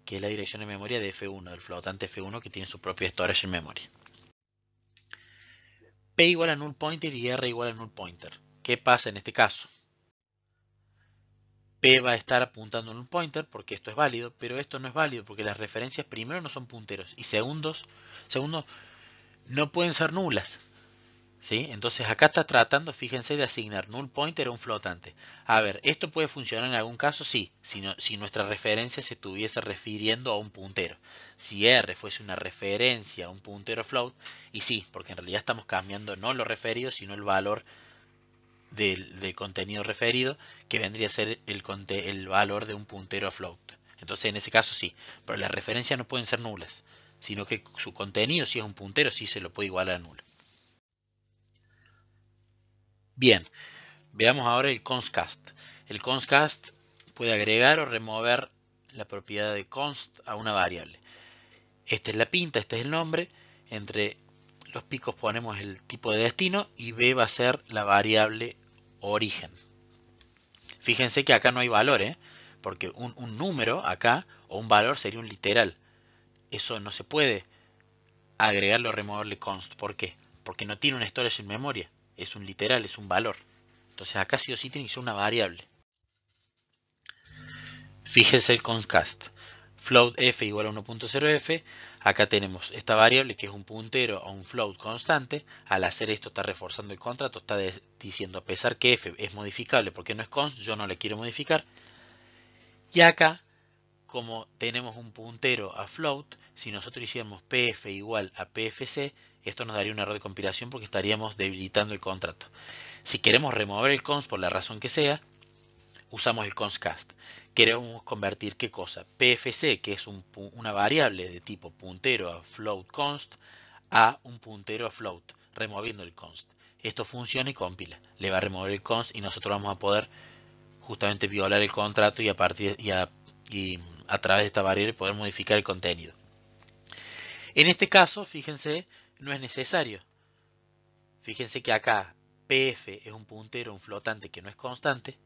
que es la dirección de memoria de F1, del flotante F1 que tiene su propio storage en memoria. P igual a null pointer y R igual a null pointer. ¿Qué pasa en este caso? P va a estar apuntando a null pointer porque esto es válido, pero esto no es válido porque las referencias primero no son punteros y segundos, segundo, no pueden ser nulas. Entonces acá está tratando, fíjense, de asignar null pointer a un flotante. A ver, ¿esto puede funcionar en algún caso? Sí, si, si nuestra referencia se estuviese refiriendo a un puntero. Si R fuese una referencia a un puntero float, y sí, porque en realidad estamos cambiando no lo referido, sino el valor del, contenido referido, que vendría a ser el, el valor de un puntero float. Entonces en ese caso sí, pero las referencias no pueden ser nulas, sino que su contenido, si es un puntero, sí se lo puede igualar a nulo. Bien, veamos ahora el constcast. El constcast puede agregar o remover la propiedad de const a una variable. Esta es la pinta, este es el nombre. Entre los picos ponemos el tipo de destino y b va a ser la variable origen. Fíjense que acá no hay valor, ¿eh? porque un, número acá o un valor sería un literal. Eso no se puede agregarlo o removerle const. ¿Por qué? Porque no tiene un storage en memoria es un literal, es un valor. Entonces acá sí o sí tiene que ser una variable. Fíjense el constcast. Float f igual a 1.0f. Acá tenemos esta variable que es un puntero a un float constante. Al hacer esto está reforzando el contrato. Está diciendo a pesar que f es modificable porque no es const, yo no le quiero modificar. Y acá como tenemos un puntero a float, si nosotros hiciéramos pf igual a pfc, esto nos daría un error de compilación porque estaríamos debilitando el contrato. Si queremos remover el const por la razón que sea, usamos el cast. Queremos convertir qué cosa? pfc, que es una variable de tipo puntero a float const, a un puntero a float, removiendo el const. Esto funciona y compila. Le va a remover el const y nosotros vamos a poder justamente violar el contrato y a partir y, a través de esta variable poder modificar el contenido. En este caso, fíjense, no es necesario. Fíjense que acá PF es un puntero, un flotante que no es constante.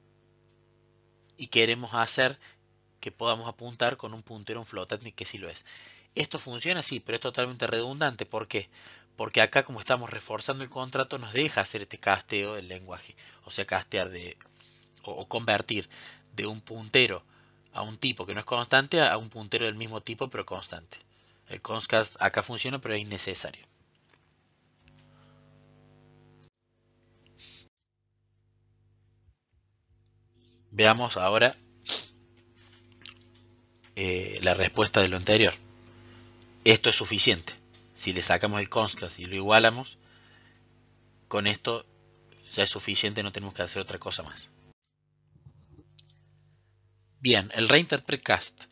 Y queremos hacer que podamos apuntar con un puntero, un flotante que sí lo es. Esto funciona sí, pero es totalmente redundante. ¿Por qué? Porque acá como estamos reforzando el contrato nos deja hacer este casteo del lenguaje. O sea, castear de, o convertir de un puntero a un tipo que no es constante a un puntero del mismo tipo pero constante. El constcast acá funciona pero es innecesario. Veamos ahora eh, la respuesta de lo anterior. Esto es suficiente. Si le sacamos el constcast y lo igualamos, con esto ya es suficiente, no tenemos que hacer otra cosa más. Bien, el Reinterpret Cast.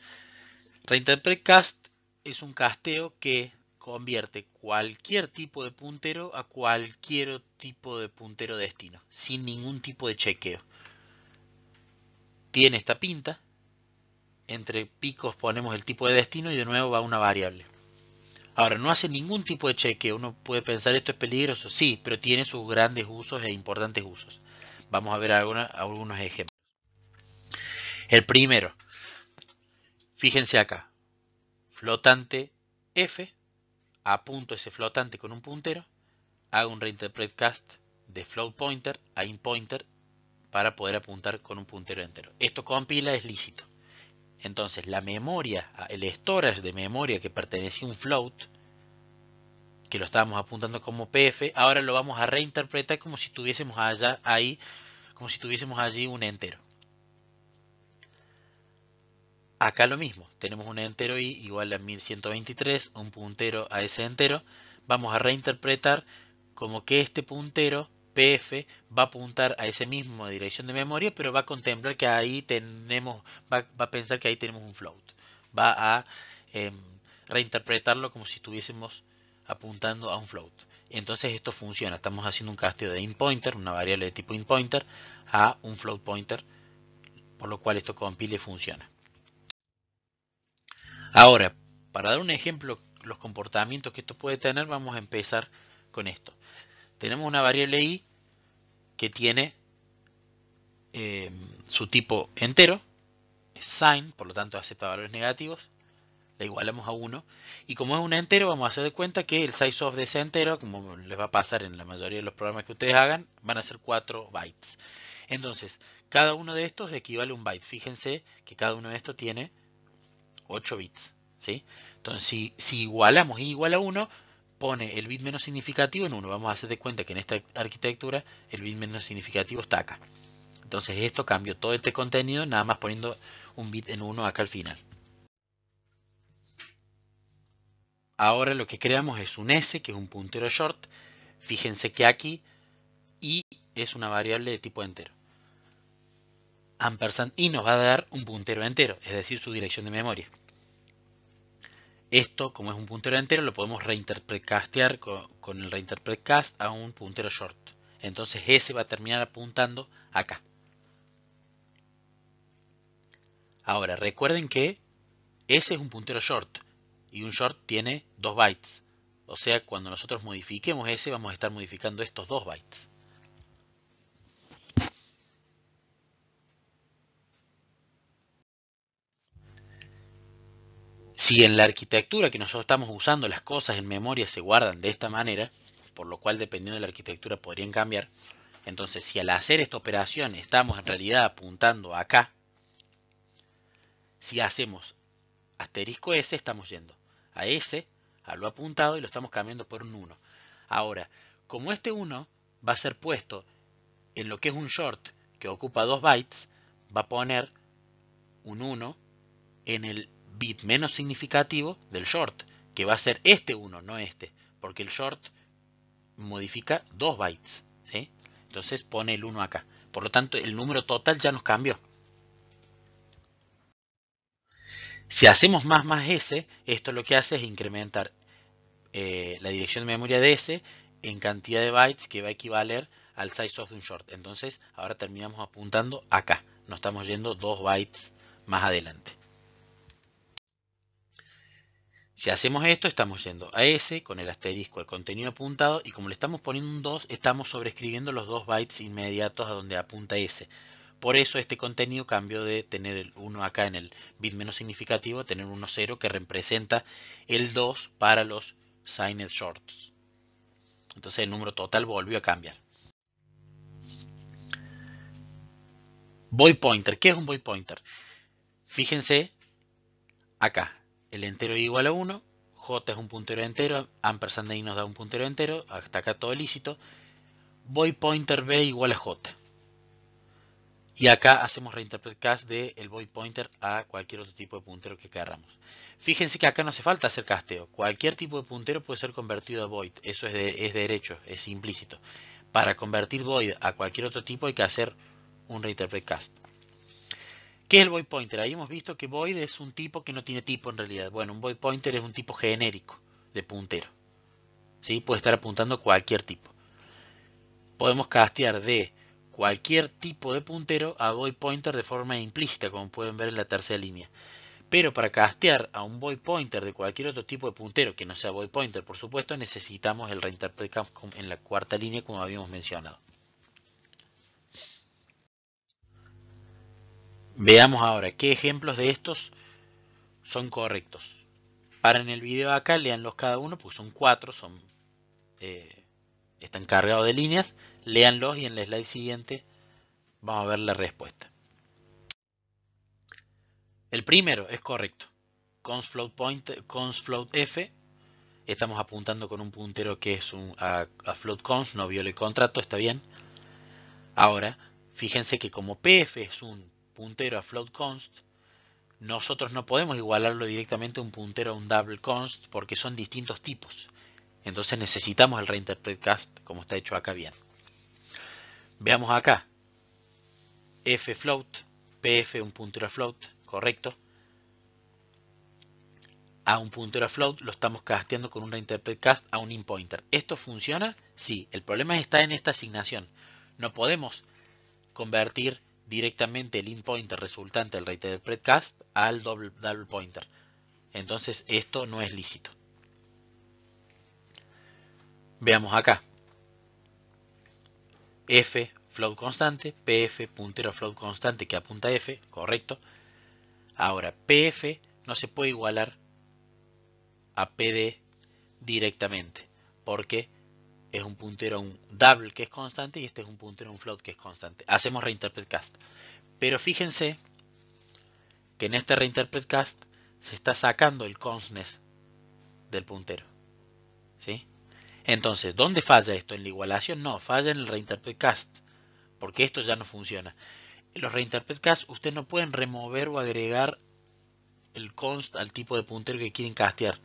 Reinterpret Cast es un casteo que convierte cualquier tipo de puntero a cualquier tipo de puntero destino, sin ningún tipo de chequeo. Tiene esta pinta. Entre picos ponemos el tipo de destino y de nuevo va una variable. Ahora, no hace ningún tipo de chequeo. Uno puede pensar esto es peligroso, sí, pero tiene sus grandes usos e importantes usos. Vamos a ver algunos ejemplos. El primero, fíjense acá, flotante F, apunto ese flotante con un puntero, hago un reinterpret cast de float pointer a in pointer para poder apuntar con un puntero entero. Esto compila, es lícito. Entonces la memoria, ah, el storage de memoria que pertenecía a un float, que lo estábamos apuntando como PF, ahora lo vamos a reinterpretar como si tuviésemos allá ahí, como si tuviésemos allí un entero. Acá lo mismo, tenemos un entero i igual a 1123, un puntero a ese entero. Vamos a reinterpretar como que este puntero PF va a apuntar a ese mismo dirección de memoria, pero va a contemplar que ahí tenemos, va, a pensar que ahí tenemos un float. Va a em, reinterpretarlo como si estuviésemos apuntando a un float. Entonces esto funciona, estamos haciendo un casteo de in pointer, una variable de tipo in pointer, a un float pointer, por lo cual esto compile y funciona. Ahora, para dar un ejemplo, los comportamientos que esto puede tener, vamos a empezar con esto. Tenemos una variable i que tiene eh, su tipo entero, es sign, por lo tanto acepta valores negativos, la igualamos a 1, y como es un entero, vamos a hacer de cuenta que el size of de ese entero, como les va a pasar en la mayoría de los programas que ustedes hagan, van a ser 4 bytes. Entonces, cada uno de estos equivale a un byte. Fíjense que cada uno de estos tiene 8 bits. ¿sí? Entonces, si, igualamos y igual a 1, pone el bit menos significativo en 1. Vamos a hacer de cuenta que en esta arquitectura el bit menos significativo está acá. Entonces esto cambió todo este contenido nada más poniendo un bit en 1 acá al final. Ahora lo que creamos es un S, que es un puntero short. Fíjense que aquí y es una variable de tipo entero. Ampersand y nos va a dar un puntero entero, es decir, su dirección de memoria. Esto, como es un puntero entero, lo podemos reinterpretcastear con, con el reinterpretcast a un puntero short. Entonces ese va a terminar apuntando acá. Ahora, recuerden que ese es un puntero short y un short tiene dos bytes. O sea, cuando nosotros modifiquemos ese, vamos a estar modificando estos dos bytes. Si en la arquitectura que nosotros estamos usando las cosas en memoria se guardan de esta manera, por lo cual dependiendo de la arquitectura podrían cambiar, entonces si al hacer esta operación estamos en realidad apuntando acá, si hacemos asterisco S estamos yendo a S, a lo apuntado y lo estamos cambiando por un 1. Ahora, como este 1 va a ser puesto en lo que es un short que ocupa 2 bytes, va a poner un 1 en el bit menos significativo del short, que va a ser este 1, no este, porque el short modifica 2 bytes. Entonces pone el 1 acá. Por lo tanto, el número total ya nos cambió. Si hacemos más más S, esto lo que hace es incrementar eh, la dirección de memoria de S en cantidad de bytes que va a equivaler al size of un short. Entonces, ahora terminamos apuntando acá. Nos estamos yendo 2 bytes más adelante. Si hacemos esto, estamos yendo a S con el asterisco el contenido apuntado y como le estamos poniendo un 2, estamos sobrescribiendo los dos bytes inmediatos a donde apunta S. Por eso este contenido cambió de tener el 1 acá en el bit menos significativo a tener un 0 que representa el 2 para los signed shorts. Entonces el número total volvió a cambiar. Voy pointer. ¿Qué es un boy pointer? Fíjense acá, el entero igual a 1, J es un puntero entero, ampersand I nos da un puntero entero, hasta acá todo lícito. Void pointer B igual a J. Y acá hacemos reinterpret cast del el void pointer a cualquier otro tipo de puntero que queramos. Fíjense que acá no hace falta hacer casteo. Cualquier tipo de puntero puede ser convertido a void. Eso es, es derecho, es implícito. Para convertir void a cualquier otro tipo hay que hacer un reinterpret cast. ¿Qué es el void pointer? Ahí hemos visto que void es un tipo que no tiene tipo en realidad. Bueno, un void pointer es un tipo genérico de puntero. ¿Sí? Puede estar apuntando cualquier tipo. Podemos castear de cualquier tipo de puntero a void pointer de forma implícita, como pueden ver en la tercera línea. Pero para castear a un void pointer de cualquier otro tipo de puntero, que no sea void pointer por supuesto, necesitamos el reinterpret en la cuarta línea como habíamos mencionado. Veamos ahora qué ejemplos de estos son correctos. Paren el video acá, leanlos cada uno, porque son cuatro, son, eh, están cargados de líneas. Leanlos y en la slide siguiente vamos a ver la respuesta. El primero es correcto. Cons float, point, float F. Estamos apuntando con un puntero que es un, a, float no viole el contrato, está bien. Ahora, fíjense que como PF es un puntero a float const, nosotros no podemos igualarlo directamente a un puntero a un double const porque son distintos tipos. Entonces necesitamos el reinterpret cast como está hecho acá bien. Veamos acá. F float, PF un puntero a float, correcto. A un puntero a float lo estamos casteando con un reinterpret cast a un in-pointer. ¿Esto funciona? Sí. El problema está en esta asignación. No podemos convertir directamente el in pointer resultante del rate de predcast al double, pointer. Entonces esto no es lícito. Veamos acá. F float constante, PF puntero float constante que apunta F, correcto. Ahora, PF no se puede igualar a PD directamente, porque es un puntero un double que es constante y este es un puntero un float que es constante. Hacemos reinterpret cast. Pero fíjense que en este reinterpret cast se está sacando el constness del puntero. Entonces, ¿dónde falla esto? ¿En la igualación? No, falla en el reinterpret cast. Porque esto ya no funciona. En los reinterpret cast ustedes no pueden remover o agregar el const al tipo de puntero que quieren castear.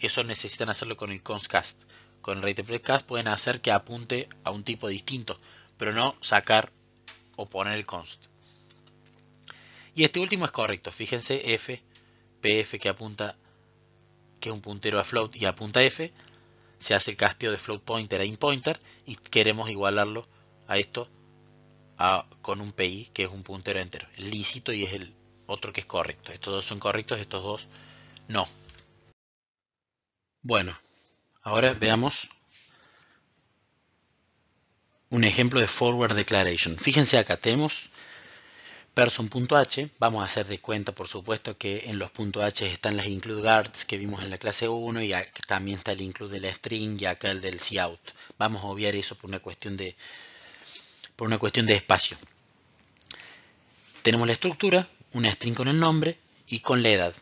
Eso necesitan hacerlo con el const cast con Rate Precast pueden hacer que apunte a un tipo distinto, pero no sacar o poner el const. Y este último es correcto. Fíjense F, PF que apunta, que es un puntero a float y apunta F. Se hace el casteo de float pointer a in pointer y queremos igualarlo a esto a, con un PI que es un puntero entero. lícito y es el otro que es correcto. Estos dos son correctos, estos dos no. Bueno, Ahora veamos un ejemplo de forward declaration. Fíjense acá, tenemos person.h, vamos a hacer de cuenta por supuesto que en los .h están las include guards que vimos en la clase 1 y también está el include de la string y acá el del cout. Vamos a obviar eso por una cuestión de por una cuestión de espacio. Tenemos la estructura, una string con el nombre y con la edad.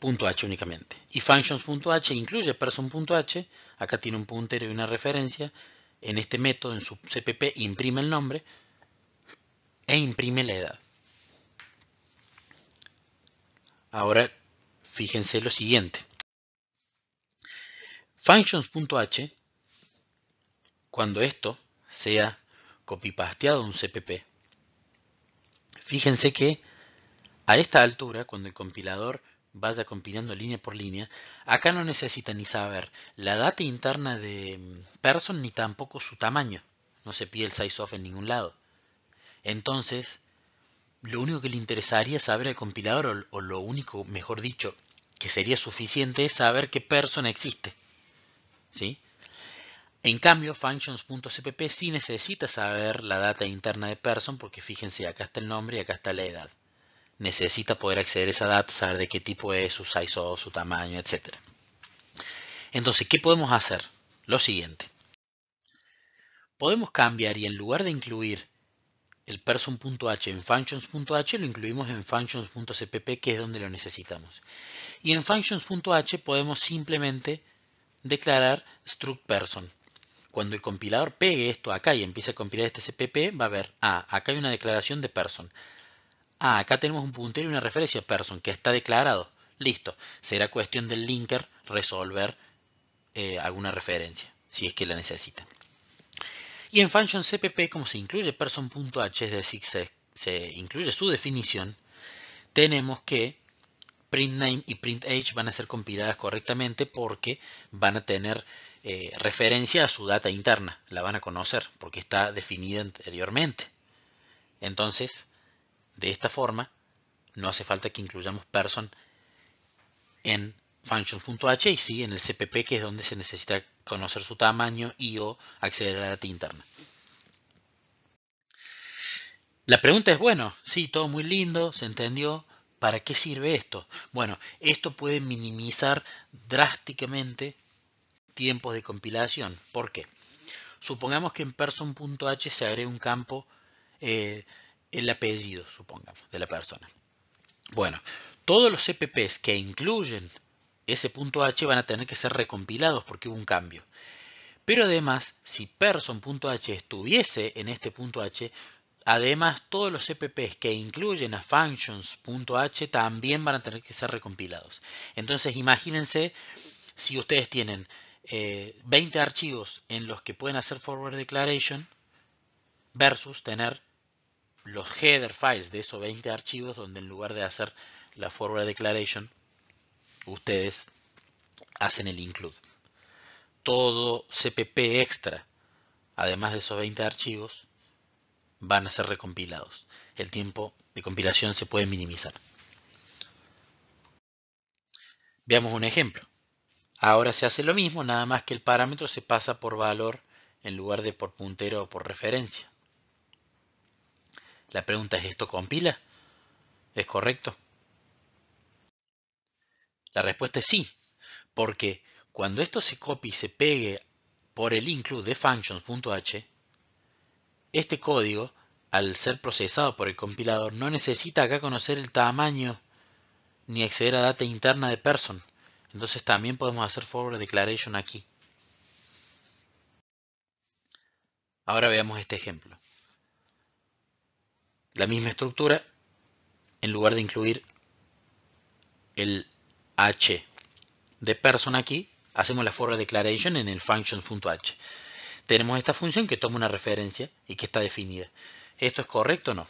.h únicamente. Y functions.h incluye person.h, acá tiene un puntero y una referencia, en este método, en su CPP, imprime el nombre e imprime la edad. Ahora, fíjense lo siguiente. Functions.h, cuando esto sea copipasteado a un CPP, fíjense que a esta altura, cuando el compilador vaya compilando línea por línea, acá no necesita ni saber la data interna de mm, person ni tampoco su tamaño. No se pide el size en ningún lado. Entonces, lo único que le interesaría saber al compilador, o, lo único, mejor dicho, que sería suficiente es saber qué person existe. En cambio, functions.cpp sí necesita saber la data interna de person porque fíjense, acá está el nombre y acá está la edad necesita poder acceder a esa data, saber de qué tipo es, su size o su tamaño, etc. Entonces, ¿qué podemos hacer? Lo siguiente. Podemos cambiar y en lugar de incluir el person.h en functions.h, lo incluimos en functions.cpp, que es donde lo necesitamos. Y en functions.h podemos simplemente declarar struct person. Cuando el compilador pegue esto acá y empiece a compilar este cpp, va a ver, ah, acá hay una declaración de person. Ah, acá tenemos un puntero y una referencia person que está declarado. Listo. Será cuestión del linker resolver eh, alguna referencia, si es que la necesita. Y en function cpp, como se incluye person.h, es decir, se, incluye su definición, tenemos que printName y printAge van a ser compiladas correctamente porque van a tener eh, referencia a su data interna, la van a conocer porque está definida anteriormente. Entonces, de esta forma, no hace falta que incluyamos person en functions.h y sí en el CPP, que es donde se necesita conocer su tamaño y o acceder a la data interna. La pregunta es, bueno, sí, todo muy lindo, se entendió, ¿para qué sirve esto? Bueno, esto puede minimizar drásticamente tiempos de compilación. ¿Por qué? Supongamos que en person.h se abre un campo eh, el apellido, supongamos, de la persona. Bueno, todos los CPPs e que incluyen ese punto H van a tener que ser recompilados porque hubo un cambio. Pero además, si person.h estuviese en este punto H, además todos los CPPs e que incluyen a functions.h también van a tener que ser recompilados. Entonces, imagínense si ustedes tienen 20 eh, archivos en los que pueden hacer forward declaration versus tener los header files de esos 20 archivos donde en lugar de hacer la forward declaration, ustedes hacen el include. Todo CPP extra, además de esos 20 archivos, van a ser recompilados. El tiempo de compilación se puede minimizar. Veamos un ejemplo. Ahora se hace lo mismo, nada más que el parámetro se pasa por valor en lugar de por puntero o por referencia. La pregunta es, ¿esto compila? ¿Es correcto? La respuesta es sí, porque cuando esto se copie y se pegue por el include de functions.h, este código, al ser procesado por el compilador, no necesita acá conocer el tamaño ni acceder a data interna de person. Entonces también podemos hacer forward declaration aquí. Ahora veamos este ejemplo la misma estructura en lugar de incluir el h de person aquí, hacemos la forward declaration en el functions.h. Tenemos esta función que toma una referencia y que está definida. ¿Esto es correcto o no?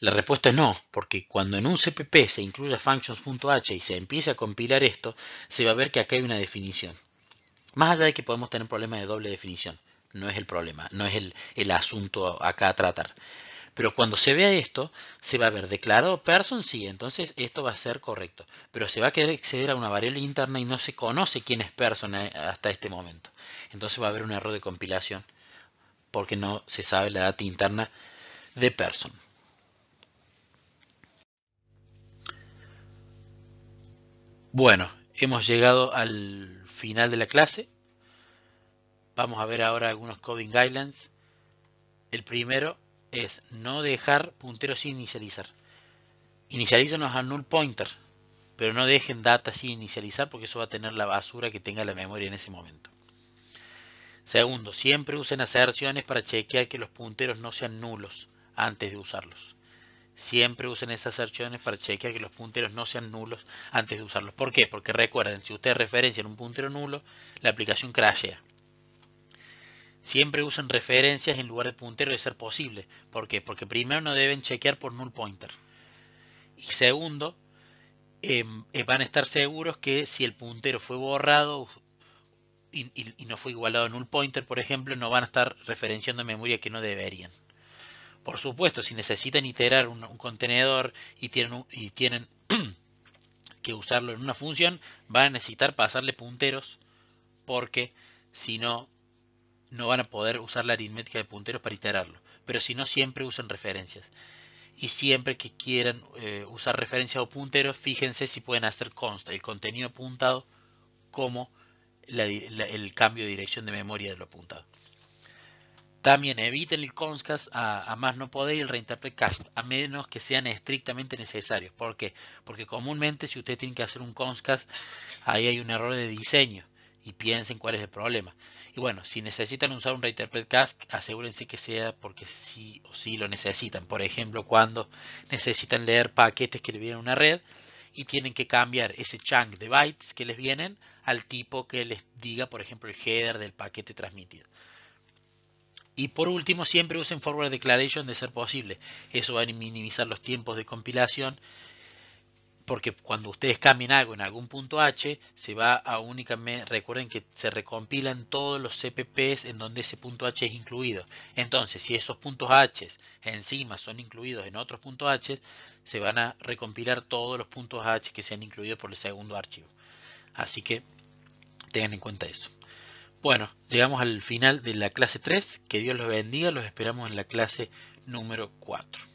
La respuesta es no, porque cuando en un CPP se incluya functions.h y se empieza a compilar esto, se va a ver que acá hay una definición. Más allá de que podemos tener problemas de doble definición, no es el problema, no es el, el asunto acá a tratar. Pero cuando se vea esto, se va a ver declarado person, sí, entonces esto va a ser correcto. Pero se va a querer acceder a una variable interna y no se conoce quién es person eh, hasta este momento. Entonces va a haber un error de compilación porque no se sabe la data interna de person. Bueno, hemos llegado al final de la clase. Vamos a ver ahora algunos coding guidelines. El primero es no dejar punteros sin inicializar. inicialízalos a null pointer, pero no dejen data sin inicializar porque eso va a tener la basura que tenga la memoria en ese momento. Segundo, siempre usen aserciones para chequear que los punteros no sean nulos antes de usarlos. Siempre usen esas aserciones para chequear que los punteros no sean nulos antes de usarlos. ¿Por qué? Porque recuerden, si ustedes referencian un puntero nulo, la aplicación crashea. Siempre usen referencias en lugar de puntero de ser posible. ¿Por qué? Porque primero no deben chequear por null pointer. Y segundo, em, eh, van a estar seguros que si el puntero fue borrado y, no fue igualado a null pointer, por ejemplo, no van a estar referenciando memoria que no deberían. Por supuesto, si necesitan iterar un, contenedor y y tienen que usarlo en una función, van a necesitar pasarle punteros porque si no no van a poder usar la aritmética de punteros para iterarlo, pero si no siempre usan referencias. Y siempre que quieran eh, usar referencias o punteros, fíjense si pueden hacer consta el contenido apuntado como el cambio de dirección de memoria de lo apuntado. También eviten el const a, más no poder y el reinterpret cast, a menos que sean estrictamente necesarios. ¿Por qué? Porque comúnmente si usted tiene que hacer un cast, ahí hay un error de diseño y piensen cuál es el problema. Y bueno, si necesitan usar un Reinterpret Cask, asegúrense que sea porque sí o sí lo necesitan. Por ejemplo, cuando necesitan leer paquetes que le vienen a una red y tienen que cambiar ese chunk de bytes que les vienen al tipo que les diga, por ejemplo, el header del paquete transmitido. Y por último, siempre usen Forward Declaration de ser posible. Eso va a minimizar los tiempos de compilación porque cuando ustedes cambien algo en algún punto H, se va a únicamente, recuerden que se recompilan todos los CPPs en donde ese punto H es incluido. Entonces, si esos puntos H encima son incluidos en otros puntos H, se van a recompilar todos los puntos H que sean incluidos por el segundo archivo. Así que tengan en cuenta eso. Bueno, llegamos al final de la clase 3. Que Dios los bendiga. Los esperamos en la clase número 4.